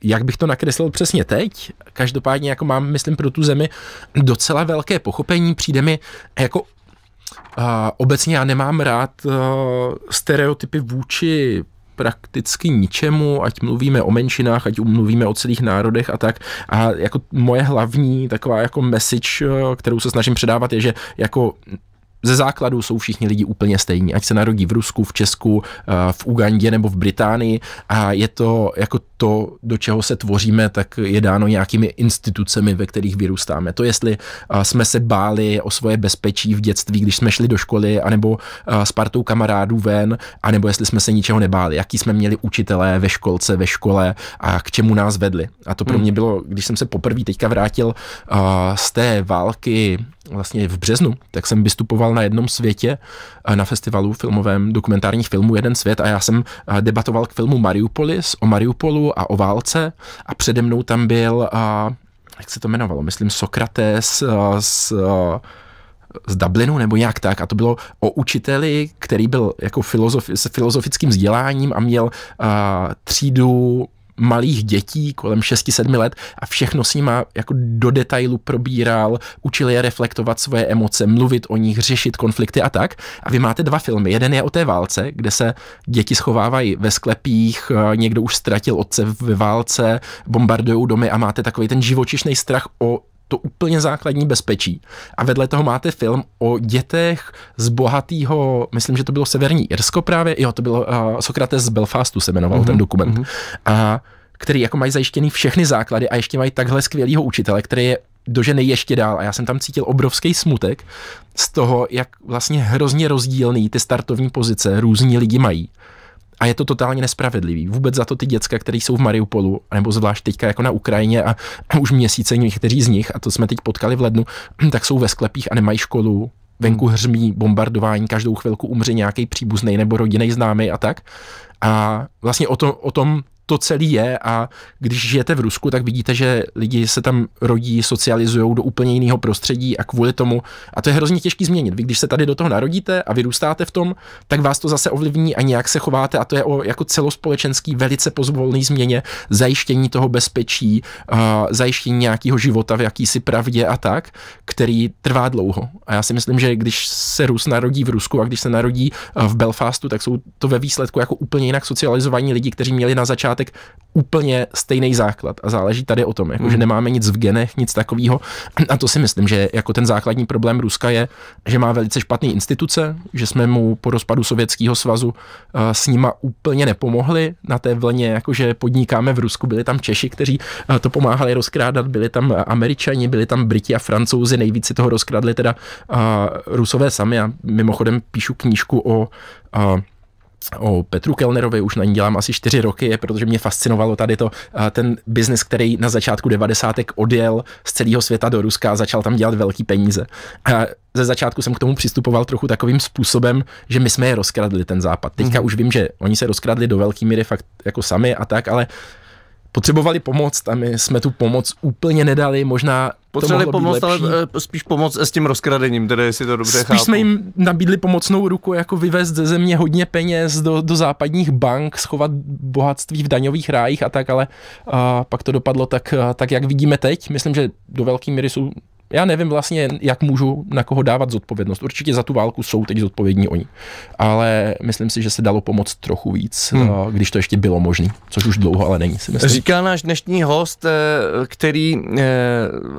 jak bych to nakreslil přesně teď. Každopádně jako mám, myslím, pro tu zemi docela velké pochopení. Přijde mi jako a obecně já nemám rád eh, stereotypy vůči prakticky ničemu, ať mluvíme o menšinách, ať mluvíme o celých národech a tak. A jako moje hlavní taková jako message, eh, kterou se snažím předávat, je, že jako ze základu jsou všichni lidi úplně stejní, ať se narodí v Rusku, v Česku, eh, v Ugandě nebo v Británii a je to jako to, do čeho se tvoříme, tak je dáno nějakými institucemi, ve kterých vyrůstáme. To, jestli eh, jsme se báli o svoje bezpečí v dětství, když jsme šli do školy, anebo eh, s partou kamarádů ven, anebo jestli jsme se ničeho nebáli, jaký jsme měli učitelé ve školce, ve škole a k čemu nás vedli. A to pro hmm. mě bylo, když jsem se poprvé teďka vrátil z té války vlastně v březnu, tak jsem vystupoval na jednom světě eh, na festivalu filmovém dokumentárních filmů Jeden svět a já jsem eh, debatoval k filmu Mariupolis o Mariupolu a o válce a přede mnou tam byl, eh, jak se to jmenovalo, myslím Sokrates s z Dublinu nebo nějak tak a to bylo o učiteli, který byl jako filozof, s filozofickým vzděláním a měl uh, třídu malých dětí kolem 6-7 let a všechno s nima jako do detailu probíral, učil je reflektovat svoje emoce, mluvit o nich, řešit konflikty a tak. A vy máte dva filmy. Jeden je o té válce, kde se děti schovávají ve sklepích, eh, někdo už ztratil otce ve válce, bombardují domy a máte takový ten živočišný strach o to úplně základní bezpečí. A vedle toho máte film o dětech z bohatého, myslím, že to bylo Severní Irsko právě, jo, to bylo uh, Sokrates z Belfastu se jmenoval mm-hmm, ten mhm, dokument. Mm-hmm. A který jako mají zajištěný všechny základy a ještě mají takhle skvělého učitele, který je dožený ještě dál. A já jsem tam cítil obrovský smutek z toho, jak vlastně hrozně rozdílný ty startovní pozice různí lidi mají. A je to totálně nespravedlivý. Vůbec za to ty děcka, které jsou v Mariupolu, nebo zvlášť teďka jako na Ukrajině a, už měsíce někteří z nich, a to jsme teď potkali v lednu, tak jsou ve sklepích a nemají školu, venku hmm. hřmí, bombardování, každou chvilku umře nějaký příbuzný nebo rodinný známý a tak. A vlastně o, to, o tom to celý je a když žijete v Rusku, tak vidíte, že lidi se tam rodí, socializují do úplně jiného prostředí a kvůli tomu, a to je hrozně těžký změnit. Vy, když se tady do toho narodíte a vyrůstáte v tom, tak vás to zase ovlivní a nějak se chováte a to je o jako celospolečenský velice pozvolný změně zajištění toho bezpečí, a zajištění nějakého života v jakýsi pravdě a tak, který trvá dlouho. A já si myslím, že když se Rus narodí v Rusku a když se narodí v Belfastu, tak jsou to ve výsledku jako úplně jinak socializovaní lidi, kteří měli na začátku začátek úplně stejný základ a záleží tady o tom, jako, že hmm. nemáme nic v genech, nic takového. A to si myslím, že jako ten základní problém Ruska je, že má velice špatné instituce, že jsme mu po rozpadu Sovětského svazu uh, s nima úplně nepomohli na té vlně, jakože podnikáme v Rusku, byli tam Češi, kteří uh, to pomáhali rozkrádat, byli tam Američani, byli tam Briti a Francouzi, nejvíc si toho rozkradli teda uh, Rusové sami. Já mimochodem píšu knížku o uh, o Petru Kellnerovi, už na ní dělám asi čtyři roky, protože mě fascinovalo tady to, ten biznis, který na začátku devadesátek odjel z celého světa do Ruska a začal tam dělat velký peníze. A ze začátku jsem k tomu přistupoval trochu takovým způsobem, že my jsme je rozkradli, ten západ. Teďka mm. už vím, že oni se rozkradli do velké míry fakt jako sami a tak, ale uh, potřebovali pomoc a my jsme tu pomoc úplně nedali, možná Potřebovali pomoc, ale eh, spíš pomoc eh, s tím rozkradením, tedy jestli to dobře spíš chápu. Spíš jsme jim nabídli pomocnou ruku, jako vyvést ze země hodně peněz do, do západních bank, schovat bohatství v daňových rájích a tak, ale a pak to dopadlo tak, eh, tak, jak vidíme teď. Myslím, že do velké míry jsou já nevím vlastně, jak můžu na koho dávat zodpovědnost. Určitě za tu válku jsou teď zodpovědní oni. Ale myslím si, že se dalo pomoct trochu víc, hmm. Eh, když to ještě bylo možné, což už dlouho ale není. Si myslím. Říká náš dnešní host, eh, který eh,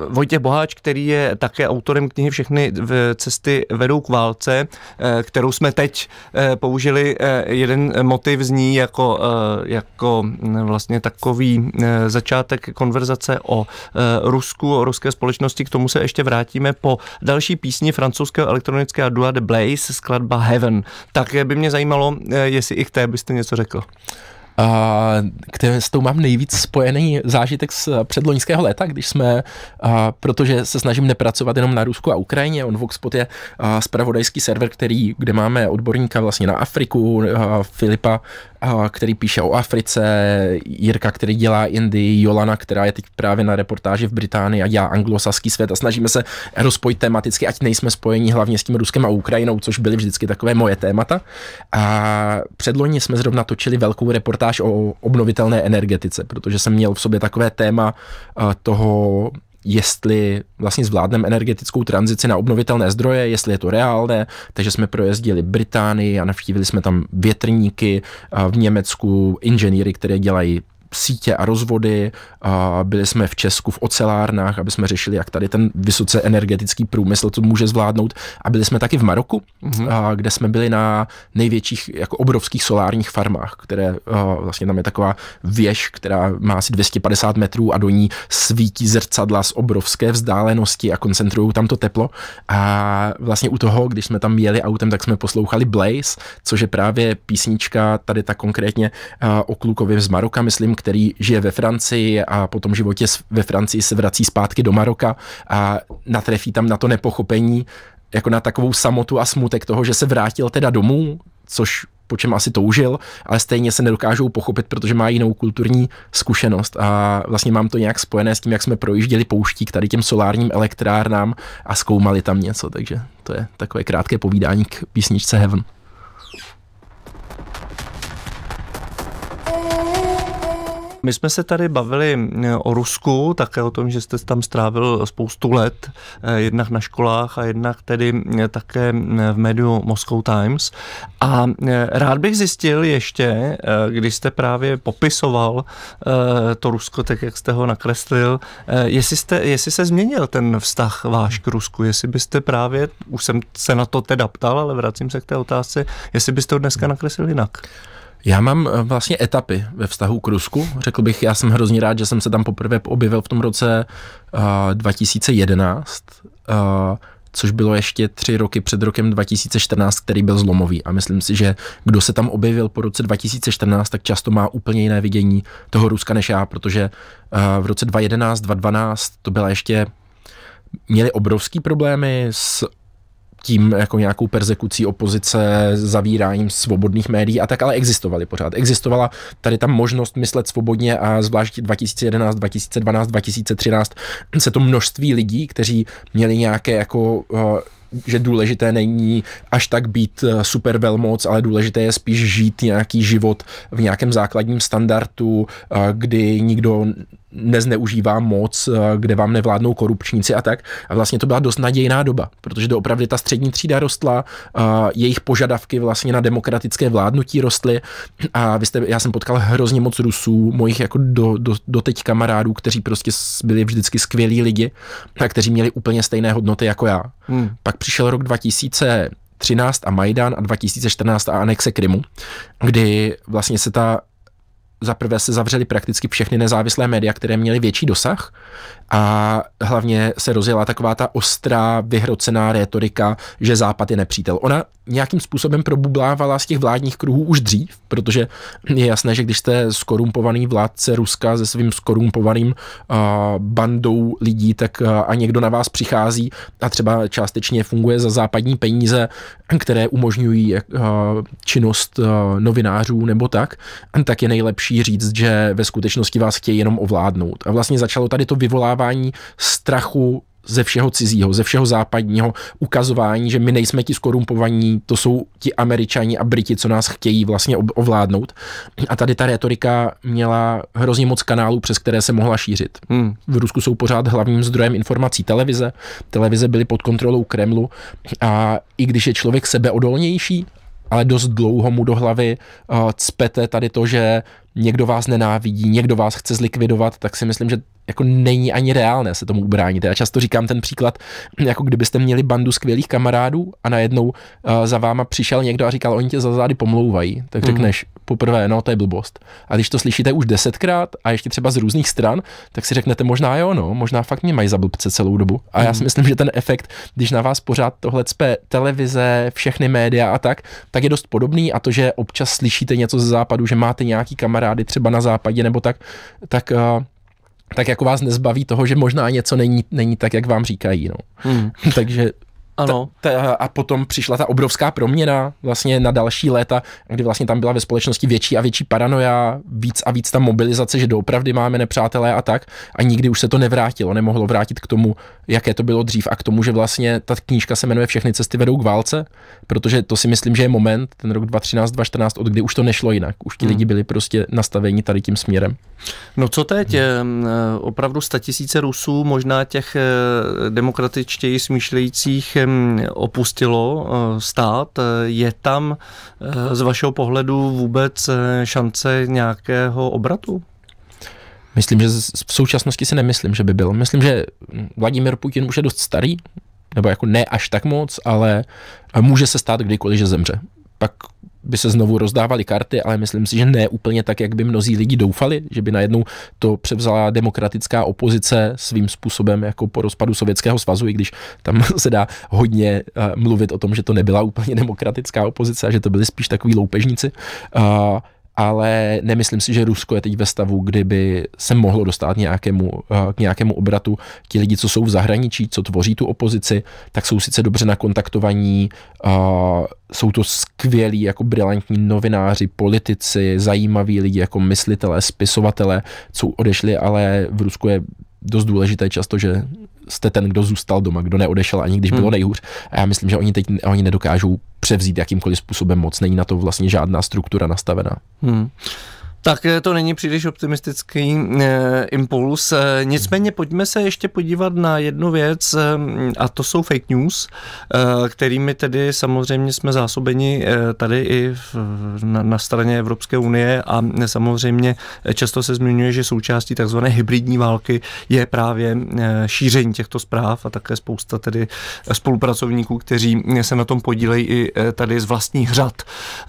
Vojtěch Boháč, který je také autorem knihy Všechny cesty vedou k válce, kterou jsme teď použili jeden motiv z ní jako, jako mm, vlastně takový začátek konverzace o Rusku, o ruské společnosti, k tomu se ještě vrátíme po další písni francouzského elektronického dua The Blaze, skladba Heaven. Tak by mě zajímalo, eh, jestli i k té byste něco řekl. A, které s tou mám nejvíc spojený zážitek z předloňského léta, když jsme, a, protože se snažím nepracovat jenom na Rusku a Ukrajině, on Voxpot je a, spravodajský server, který, kde máme odborníka vlastně na Afriku, a, Filipa který píše o Africe, Jirka, který dělá Indii, Jolana, která je teď právě na reportáži v Británii a dělá anglosaský svět a snažíme se rozpojit tematicky, ať nejsme spojeni hlavně s tím Ruskem a Ukrajinou, což byly vždycky takové moje témata. A předloni jsme zrovna točili velkou reportáž o obnovitelné energetice, protože jsem měl v sobě takové téma toho jestli vlastně zvládneme energetickou tranzici na obnovitelné zdroje, jestli je to reálné, takže jsme projezdili Británii a navštívili jsme tam větrníky v Německu, inženýry, které dělají sítě a rozvody, a byli jsme v Česku v ocelárnách, aby jsme řešili, jak tady ten vysoce energetický průmysl to může zvládnout a byli jsme taky v Maroku, mm-hmm. a, kde jsme byli na největších, jako obrovských solárních farmách, které vlastně tam je taková věž, která má asi 250 metrů a do ní svítí zrcadla z obrovské vzdálenosti a koncentrují tam to teplo a vlastně u toho, když jsme tam jeli autem, tak jsme poslouchali Blaze, což je právě písnička tady ta konkrétně o klukovi z Maroka, myslím, který žije ve Francii a po tom životě ve Francii se vrací zpátky do Maroka a natrefí tam na to nepochopení, jako na takovou samotu a smutek toho, že se vrátil teda domů, což po čem asi toužil, ale stejně se nedokážou pochopit, protože má jinou kulturní zkušenost. A vlastně mám to nějak spojené s tím, jak jsme projížděli pouští k tady těm solárním elektrárnám a zkoumali tam něco, takže to je takové krátké povídání k písničce Heaven. My jsme se tady bavili eh, o Rusku, také o tom, že jste tam strávil spoustu let, eh, jednak na školách a jednak tedy eh, také v médiu Moscow Times. A rád bych zjistil ještě, když jste právě popisoval to Rusko, tak jak jste ho nakreslil, jestli, jste, jestli se změnil ten vztah váš k Rusku, jestli byste právě, už jsem se na to teda ptal, ale vracím se k té otázce, jestli byste ho dneska nakreslil jinak. Já mám eh, vlastně etapy ve vztahu k Rusku. Řekl bych, já jsem hrozně rád, že jsem se tam poprvé objevil v tom roce uh, 2011, uh, což bylo ještě tři roky před rokem 2014, který byl zlomový. A myslím si, že kdo se tam objevil po roce 2014, tak často má úplně jiné vidění toho Ruska než já, protože uh, v roce 2011, 2012 to byla ještě měli obrovský problémy s tím jako nějakou persekucí opozice, zavíráním svobodných médií a tak, ale existovaly pořád. Existovala tady ta možnost myslet svobodně a zvlášť 2011, 2012, 2013 se to množství lidí, kteří měli nějaké jako eh, že důležité není až tak být eh, super velmoc, ale důležité je spíš žít nějaký život v nějakém základním standardu, eh, kdy nikdo nezneužívá moc, eh, kde vám nevládnou korupčníci a tak. A vlastně to byla dost nadějná doba, protože doopravdy ta střední třída rostla, eh, jejich požadavky vlastně na demokratické vládnutí rostly a vy jste, já jsem potkal hrozně moc Rusů, mojich jako do, do, teď kamarádů, kteří prostě byli vždycky skvělí lidi a kteří měli úplně stejné hodnoty jako já. Hmm. Pak přišel rok 2000 2013 a Majdan a 2014 a anexe Krymu, kdy vlastně se ta za prvé se zavřely prakticky všechny nezávislé média, které měly větší dosah a hlavně se rozjela taková ta ostrá, vyhrocená retorika, že Západ je nepřítel. Ona nějakým způsobem probublávala z těch vládních kruhů už dřív, protože je jasné, že když jste skorumpovaný vládce Ruska se svým skorumpovaným uh, bandou lidí, tak uh, a někdo na vás přichází a třeba částečně funguje za západní peníze, které umožňují uh, činnost uh, novinářů nebo tak, tak je nejlepší říct, že ve skutečnosti vás chtějí jenom ovládnout. A vlastně začalo tady to vyvolávání strachu ze všeho cizího, ze všeho západního ukazování, že my nejsme ti skorumpovaní, to jsou ti američani a Briti, co nás chtějí vlastně ovládnout. A tady ta retorika měla hrozně moc kanálů, přes které se mohla šířit. Hmm. V Rusku jsou pořád hlavním zdrojem informací televize, televize byly pod kontrolou Kremlu a i když je člověk sebeodolnější, ale dost dlouho mu do hlavy uh, cpete tady to, že někdo vás nenávidí, někdo vás chce zlikvidovat, tak si myslím, že jako není ani reálné se tomu ubránit. Já často říkám ten příklad, jako kdybyste měli bandu skvělých kamarádů a najednou uh, za váma přišel někdo a říkal, oni tě za zády pomlouvají, tak mm. řekneš poprvé, no to je blbost. A když to slyšíte už desetkrát a ještě třeba z různých stran, tak si řeknete, možná jo, no, možná fakt mě mají za blbce celou dobu. A mm. já si mhm. myslím, že ten efekt, když na vás pořád tohle cpe televize, všechny média a tak, tak je dost podobný a to, že občas slyšíte něco ze západu, že máte nějaký kamarád, kamarády třeba na západě nebo tak, tak eh, tak jako vás nezbaví toho, že možná něco není, není tak, jak vám říkají. No. Hmm. Takže ano. Ta, ta, a potom přišla ta obrovská proměna vlastně na další léta, kdy vlastně tam byla ve společnosti větší a větší paranoja, víc a víc ta mobilizace, že doopravdy máme nepřátelé a tak. A nikdy už se to nevrátilo, nemohlo vrátit k tomu, jaké to bylo dřív a k tomu, že vlastně ta knížka se jmenuje Všechny cesty vedou k válce, protože to si myslím, že je moment, ten rok 2013, 2014, od kdy už to nešlo jinak. Už ti hmm. lidi byli prostě nastaveni tady tím směrem. No co teď? Hmm. Opravdu tisíce Rusů, možná těch eh, demokratičtěji smýšlejících eh, opustilo eh, stát. Je tam eh, z vašeho pohledu vůbec eh, šance nějakého obratu? Myslím, že v současnosti si nemyslím, že by byl. Myslím, že Vladimir Putin už je dost starý, nebo jako ne až tak moc, ale může se stát kdykoliv, že zemře. Pak by se znovu rozdávaly karty, ale myslím si, že ne úplně tak, jak by mnozí lidi doufali, že by najednou to převzala demokratická opozice svým způsobem jako po rozpadu Sovětského svazu, i když tam se dá hodně eh, mluvit o tom, že to nebyla úplně demokratická opozice a že to byly spíš takový loupežníci. Uh, ale nemyslím si, že Rusko je teď ve stavu, kdyby se mohlo dostat nějakému, eh, k nějakému obratu. Ti lidi, co jsou v zahraničí, co tvoří tu opozici, tak jsou sice dobře nakontaktovaní, eh, jsou to skvělí, jako brilantní novináři, politici, zajímaví lidi, jako myslitelé, spisovatelé, co odešli, ale v Rusku je dost důležité často, že jste ten, kdo zůstal doma, kdo neodešel, ani když bylo hmm. nejhůř. A já myslím, že oni teď oni nedokážou převzít jakýmkoliv způsobem moc. Není na to vlastně žádná struktura nastavená. Hmm. Tak eh, to není příliš optimistický e, impuls. E, nicméně pojďme se ještě podívat na jednu věc, e, a to jsou fake news, e, kterými tedy samozřejmě jsme zásobeni e, tady i v, na, na straně Evropské unie a samozřejmě často se zmiňuje, že součástí takzvané hybridní války je právě e, šíření těchto zpráv a také spousta tedy spolupracovníků, kteří se na tom podílejí i tady z vlastních řad.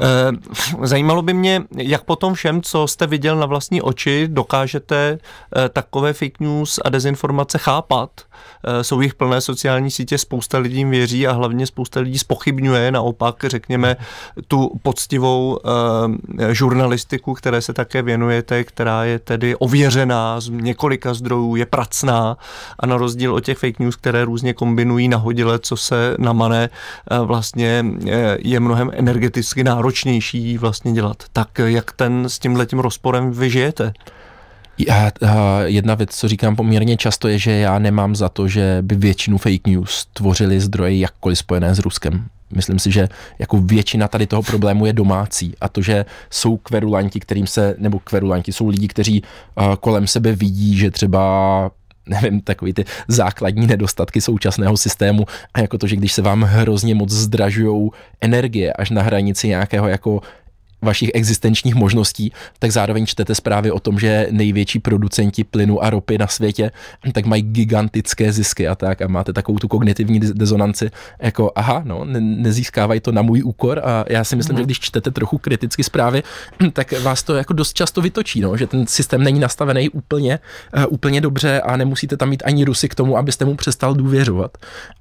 E, zajímalo by mě, jak potom všem, co jste viděl na vlastní oči, dokážete eh, takové fake news a dezinformace chápat. Eh, jsou jich plné sociální sítě, spousta lidí jim věří a hlavně spousta lidí spochybňuje naopak, řekněme, tu poctivou eh, žurnalistiku, které se také věnujete, která je tedy ověřená z několika zdrojů, je pracná a na rozdíl od těch fake news, které různě kombinují nahodile, co se namane, vlastně je mnohem energeticky náročnější vlastně dělat. Tak jak ten s tímhle tím rozporem vy žijete? Já, eh, jedna věc, co říkám poměrně často, je, že já nemám za to, že by většinu fake news tvořili zdroje jakkoliv spojené s Ruskem. Myslím si, že jako většina tady toho problému je domácí a to, že jsou kverulanti, kterým se, nebo kverulanti, jsou lidi, kteří uh, kolem sebe vidí, že třeba nevím, takový ty základní nedostatky současného systému a jako to, že když se vám hrozně moc zdražují energie až na hranici nějakého jako vašich existenčních možností, tak zároveň čtete zprávy o tom, že největší producenti plynu a ropy na světě tak mají gigantické zisky a tak a máte takovou tu kognitivní dezonanci, jako aha, no, ne- nezískávají to na můj úkor a já si myslím, mm. že mhm. když čtete trochu kriticky zprávy, tak vás to jako dost často vytočí, no, že ten systém není nastavený úplně, uh, úplně dobře a nemusíte tam mít ani Rusy k tomu, abyste mu přestal důvěřovat.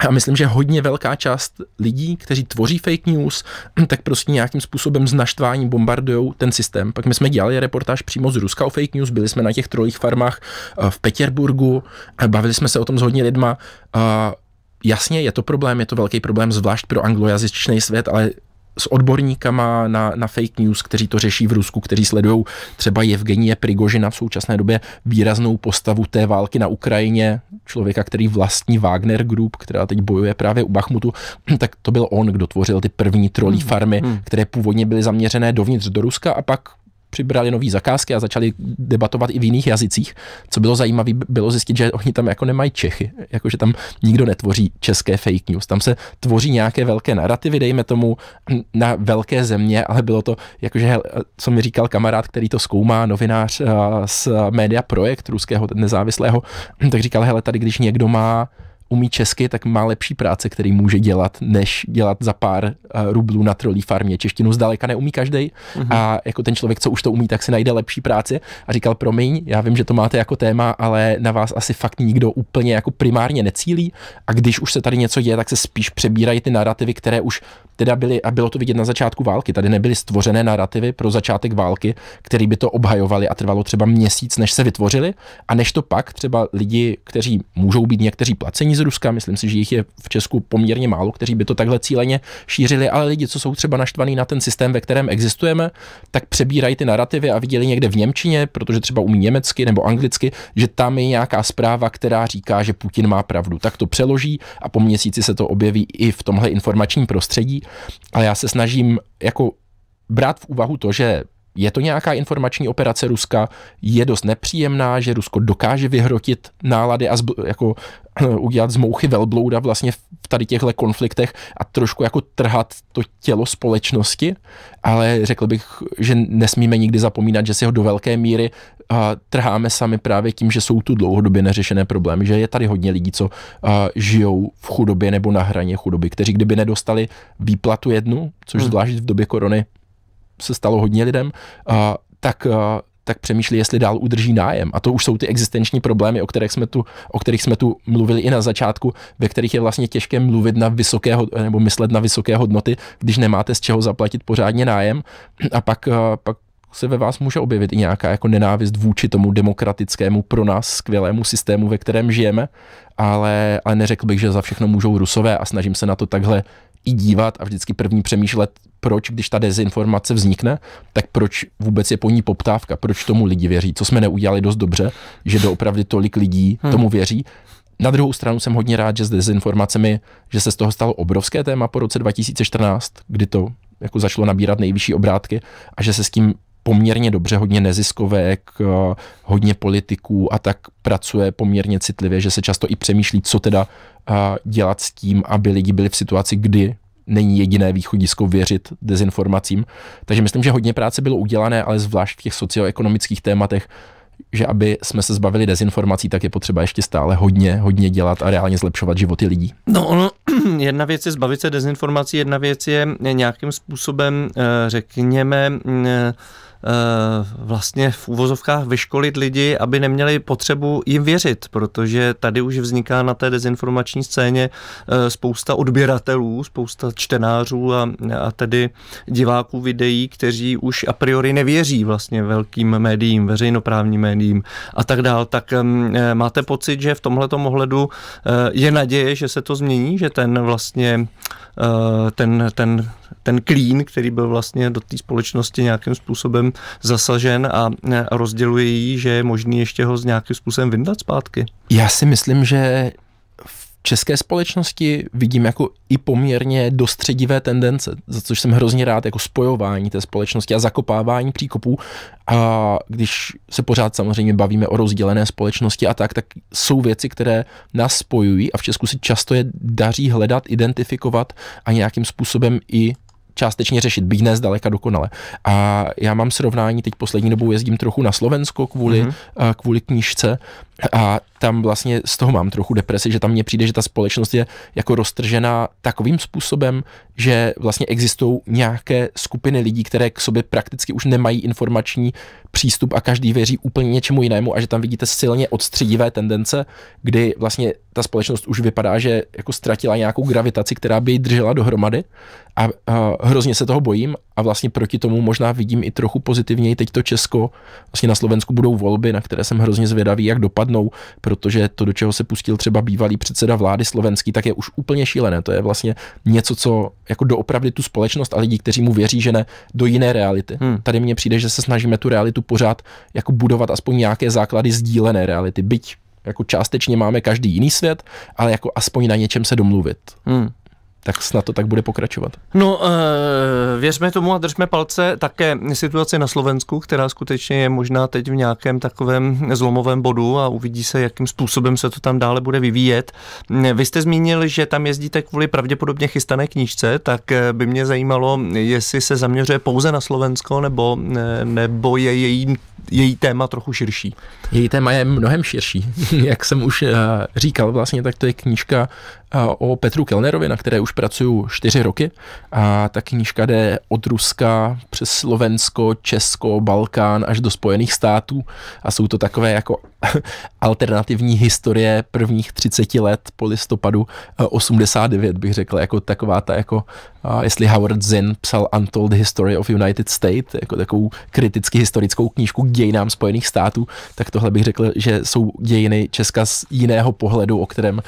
A myslím, že hodně velká část lidí, kteří tvoří fake news, tak prostě nějakým způsobem znaštvání oni bombardují ten systém. Pak my jsme dělali reportáž přímo z Ruska o fake news, byli jsme na těch trojích farmách eh, v Petěrburgu, eh, bavili jsme se o tom s hodně lidma eh, jasně, je to problém, je to velký problém, zvlášť pro anglojazyčný svět, ale s odborníkama na, na fake news, kteří to řeší v Rusku, kteří sledují třeba Evgenie Prigožina v současné době výraznou postavu té války na Ukrajině, člověka, který vlastní Wagner Group, která teď bojuje právě u Bachmutu, tak to byl on, kdo tvořil ty první trolí hmm. farmy, hmm. které původně byly zaměřené dovnitř do Ruska a pak přibrali nové zakázky a začali debatovat i v jiných jazycích. Co bylo zajímavé, bylo zjistit, že oni tam jako nemají Čechy, jakože tam nikdo netvoří české fake news. Tam se tvoří nějaké velké narrativy, dejme tomu, na velké země, ale bylo to, jakože, co mi říkal kamarád, který to zkoumá, novinář eh, z Media Projekt ruského nezávislého, tak říkal, hele, tady když někdo má umí česky, tak má lepší práce, který může dělat, než dělat za pár uh, rublů na trolí farmě. Češtinu zdaleka neumí každý mm-hmm. a jako ten člověk, co už to umí, tak si najde lepší práci. A říkal, promiň, já vím, že to máte jako téma, ale na vás asi fakt nikdo úplně jako primárně necílí a když už se tady něco děje, tak se spíš přebírají ty narrativy, které už teda byly, a bylo to vidět na začátku války, tady nebyly stvořené narrativy pro začátek války, který by to obhajovali a trvalo třeba měsíc, než se vytvořili a než to pak třeba lidi, kteří můžou být někteří placení z Ruska, myslím si, že jich je v Česku poměrně málo, kteří by to takhle cíleně šířili, ale lidi, co jsou třeba naštvaní na ten systém, ve kterém existujeme, tak přebírají ty narrativy a viděli někde v Němčině, protože třeba umí německy nebo anglicky, že tam je nějaká zpráva, která říká, že Putin má pravdu. Tak to přeloží a po měsíci se to objeví i v tomhle informačním prostředí ale já se snažím jako brát v úvahu to, že je to nějaká informační operace Ruska, je dost nepříjemná, že Rusko dokáže vyhrotit nálady a zb- jako udělat z mouchy velblouda vlastně v tady těchto konfliktech a trošku jako trhat to tělo společnosti, ale řekl bych, že nesmíme nikdy zapomínat, že si ho do velké míry a, trháme sami právě tím, že jsou tu dlouhodobě neřešené problémy, že je tady hodně lidí, co žijou v chudobě nebo na hraně chudoby, kteří kdyby nedostali výplatu jednu, což hmm. zvlášť v době korony se stalo hodně lidem, uh, tak uh, tak přemýšlí, jestli dál udrží nájem. A to už jsou ty existenční problémy, o kterých jsme tu, o kterých jsme tu mluvili i na začátku, ve kterých je vlastně těžké mluvit na vysoké, nebo myslet na vysoké hodnoty, když nemáte z čeho zaplatit pořádně nájem. A pak, pak se ve vás může objevit i nějaká jako nenávist vůči tomu demokratickému, pro nás skvělému systému, ve kterém žijeme, ale, ale neřekl bych, že za všechno můžou rusové a snažím se na to takhle i dívat a vždycky první přemýšlet, proč, když ta dezinformace vznikne, tak proč vůbec je po ní poptávka, proč tomu lidi věří, co jsme neudělali dost dobře, že doopravdy tolik lidí hmm. tomu věří. Na druhou stranu jsem hodně rád, že s dezinformacemi, že se z toho stalo obrovské téma po roce 2014, kdy to jako začalo nabírat nejvyšší obrátky a že se s tím poměrně dobře, hodně neziskovek, eh, hodně politiků a tak pracuje poměrně citlivě, že se často i přemýšlí, co teda eh, dělat s tím, aby lidi byli v situaci, kdy není jediné východisko věřit dezinformacím. Takže myslím, že hodně práce bylo udělané, ale zvlášť v těch socioekonomických tématech, že aby jsme se zbavili dezinformací, tak je potřeba ještě stále hodně, hodně dělat a reálně zlepšovat životy lidí. No ono, jedna věc je zbavit se dezinformací, jedna věc je nějakým způsobem, eh, řekněme, eh, Eh, vlastně v úvozovkách vyškolit lidi, aby neměli potřebu jim věřit, protože tady už vzniká na té dezinformační scéně eh, spousta odběratelů, spousta čtenářů a, a tedy diváků videí, kteří už a priori nevěří vlastně velkým médiím, veřejnoprávním médiím a tak dál. Tak eh, máte pocit, že v tomhle ohledu je naděje, že se to změní, že ten vlastně ten, ten ten klín, který byl vlastně do té společnosti nějakým způsobem zasažen a, a e, rozděluje ji, že je možný ještě ho z nějakým způsobem vyndat zpátky? Já si myslím, že v české společnosti vidím jako i poměrně dostředivé tendence, za což jsem hrozně rád, jako spojování té společnosti a zakopávání příkopů. A když se pořád samozřejmě bavíme o rozdělené společnosti a tak, tak jsou věci, které nás spojují a v Česku si často je daří hledat, identifikovat a nějakým způsobem i částečně řešit, byť ne zdaleka dokonale. A já mám srovnání, teď poslední dobou jezdím trochu na Slovensko kvůli, mm-hmm. kvůli knížce a tam vlastně z toho mám trochu depresi, že tam mně přijde, že ta společnost je jako roztržená takovým způsobem, že vlastně existují nějaké skupiny lidí, které k sobě prakticky už nemají informační přístup a každý věří úplně něčemu jinému a že tam vidíte silně odstředivé tendence, kdy vlastně ta společnost už vypadá, že jako ztratila nějakou gravitaci, která by ji držela dohromady a, a hrozně se toho bojím a vlastně proti tomu možná vidím i trochu pozitivněji teď to Česko. Vlastně na Slovensku budou volby, na které jsem hrozně zvědavý, jak dopadnou, protože to, do čeho se pustil třeba bývalý předseda vlády slovenský, tak je už úplně šílené. To je vlastně něco, co jako doopravdy tu společnost a lidi, kteří mu věří, že ne, do jiné reality. Hmm. Tady mně přijde, že se snažíme tu realitu pořád jako budovat aspoň nějaké základy sdílené reality, byť jako částečně máme každý jiný svět, ale jako aspoň na něčem se domluvit. Hmm tak snad to tak bude pokračovat. No, eh, věřme tomu a držme palce také situaci na Slovensku, která skutečně je možná teď v nějakém takovém zlomovém bodu a uvidí se, jakým způsobem se to tam dále bude vyvíjet. Vy jste zmínil, že tam jezdíte kvůli pravděpodobně chystané knížce, tak eh, by mě zajímalo, jestli se zaměřuje pouze na Slovensko, nebo, eh, nebo je její, její téma trochu širší. Její téma je mnohem širší. Jak jsem už říkal, vlastně tak to je knížka o Petru Kellnerovi, na které už pracuju čtyři roky. A ta knížka jde od Ruska přes Slovensko, Česko, Balkán až do Spojených států a jsou to takové jako alternativní historie prvních 30 let po listopadu 89, eh, bych řekl, jako taková ta, jako jestli Howard Zinn psal Untold History of United States, jako takovou kriticky historickou knížku k dějinám Spojených států, tak tohle bych řekl, že jsou dějiny Česka z jiného pohledu, o kterém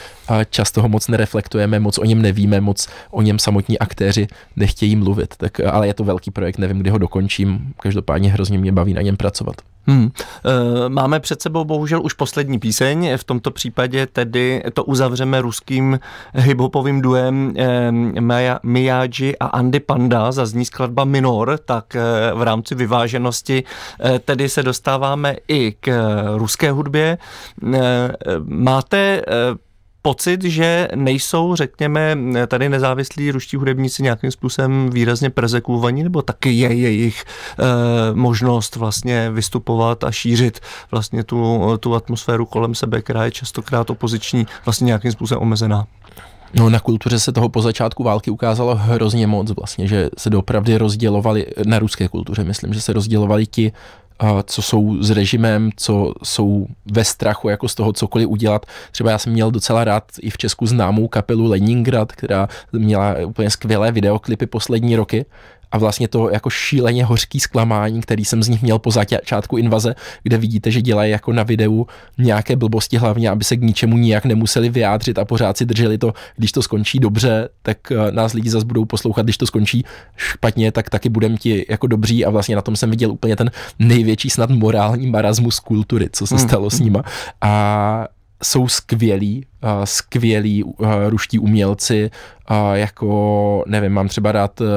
často ho moc nereflektujeme, moc o něm nevíme, moc o něm samotní aktéři nechtějí mluvit. Tak, ale je to velký projekt, nevím, kdy ho dokončím. Každopádně hrozně mě baví na něm pracovat. Hmm. Eh, máme před sebou bohužel už poslední píseň, v tomto případě tedy to uzavřeme ruským hiphopovým duem eh, Miyagi a Andy Panda, zazní skladba Minor, tak eh, v rámci vyváženosti tedy se dostáváme i k ruské hudbě. Máte pocit, že nejsou, řekněme, tady nezávislí ruští hudebníci nějakým způsobem výrazně prezekovaní, nebo taky je jejich e, možnost vlastně vystupovat a šířit vlastně tu, tu atmosféru kolem sebe, která je častokrát opoziční, vlastně nějakým způsobem omezená? No na kultuře se toho po začátku války ukázalo hrozně moc vlastně, že se dopravdy rozdělovali, na ruské kultuře myslím, že se rozdělovali ti co jsou s režimem, co jsou ve strachu jako z toho cokoliv udělat. Třeba já jsem měl docela rád i v Česku známou kapelu Leningrad, která měla úplně skvělé videoklipy poslední roky, a vlastně to jako šíleně hořký zklamání, který jsem z nich měl po začátku invaze, kde vidíte, že dělají jako na videu nějaké blbosti hlavně, aby se k ničemu nijak nemuseli vyjádřit a pořád si drželi to, když to skončí dobře, tak eh, nás lidi zase budou poslouchat, když to skončí špatně, tak taky budem ti jako dobří a vlastně na tom jsem viděl úplně ten největší snad morální marazmus kultury, co se hmm. stalo s nima. A jsou skvělí, uh, skvělí uh, ruští umělci, uh, jako, nevím, mám třeba rád uh,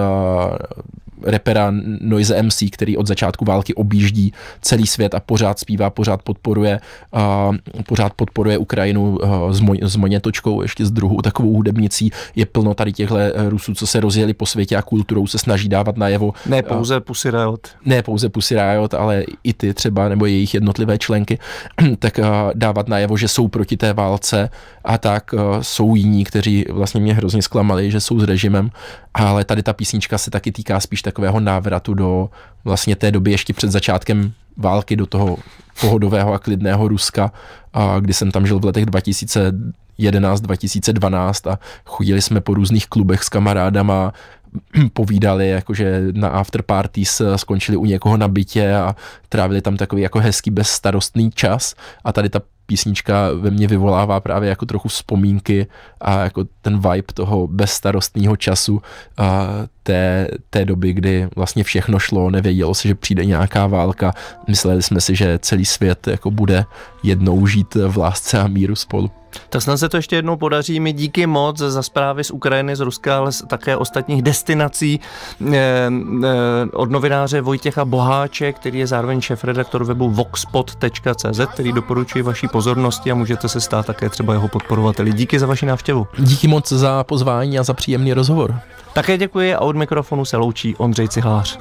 repera Noise MC, který od začátku války objíždí celý svět a pořád zpívá, pořád podporuje, uh, pořád podporuje Ukrajinu uh, s, moj, s Monětočkou, ještě s druhou takovou hudebnicí. Je plno tady těchto e, Rusů, co se rozjeli po světě a kulturou se snaží dávat najevo. Ne pouze uh, Pussy Riot. Ne pouze Pussy Riot, ale i ty třeba, nebo jejich jednotlivé členky, tak uh, dávat najevo, že jsou proti té válce a tak uh, jsou jiní, kteří vlastně mě hrozně zklamali, že jsou s režimem, ale tady ta písnička se taky týká spíš tak takového návratu do vlastně té doby ještě před začátkem války do toho pohodového a klidného Ruska, a kdy jsem tam žil v letech 2011, 2012 a chodili jsme po různých klubech s kamarádama, povídali, jakože na parties eh, skončili u někoho na bytě a trávili tam takový jako hezký bezstarostný čas a tady ta písnička ve mně vyvolává právě jako trochu vzpomínky a jako ten vibe toho bezstarostného času a té, té doby, kdy vlastně všechno šlo, nevědělo se, že přijde nějaká válka, mysleli jsme si, že celý svět jako bude jednou žít v lásce a míru spolu. Tak snad se to ještě jednou podaří. My díky moc za zprávy z Ukrajiny, z Ruska, ale z také ostatních destinací e, e, od novináře Vojtěcha Boháče, který je zároveň šéf-redaktor webu voxpod.cz, který doporučuji vaší pozornosti a můžete se stát také třeba jeho podporovateli. Díky za vaši návštěvu. Díky moc za pozvání a za příjemný rozhovor. Také děkuji a od mikrofonu se loučí Ondřej Cihlář.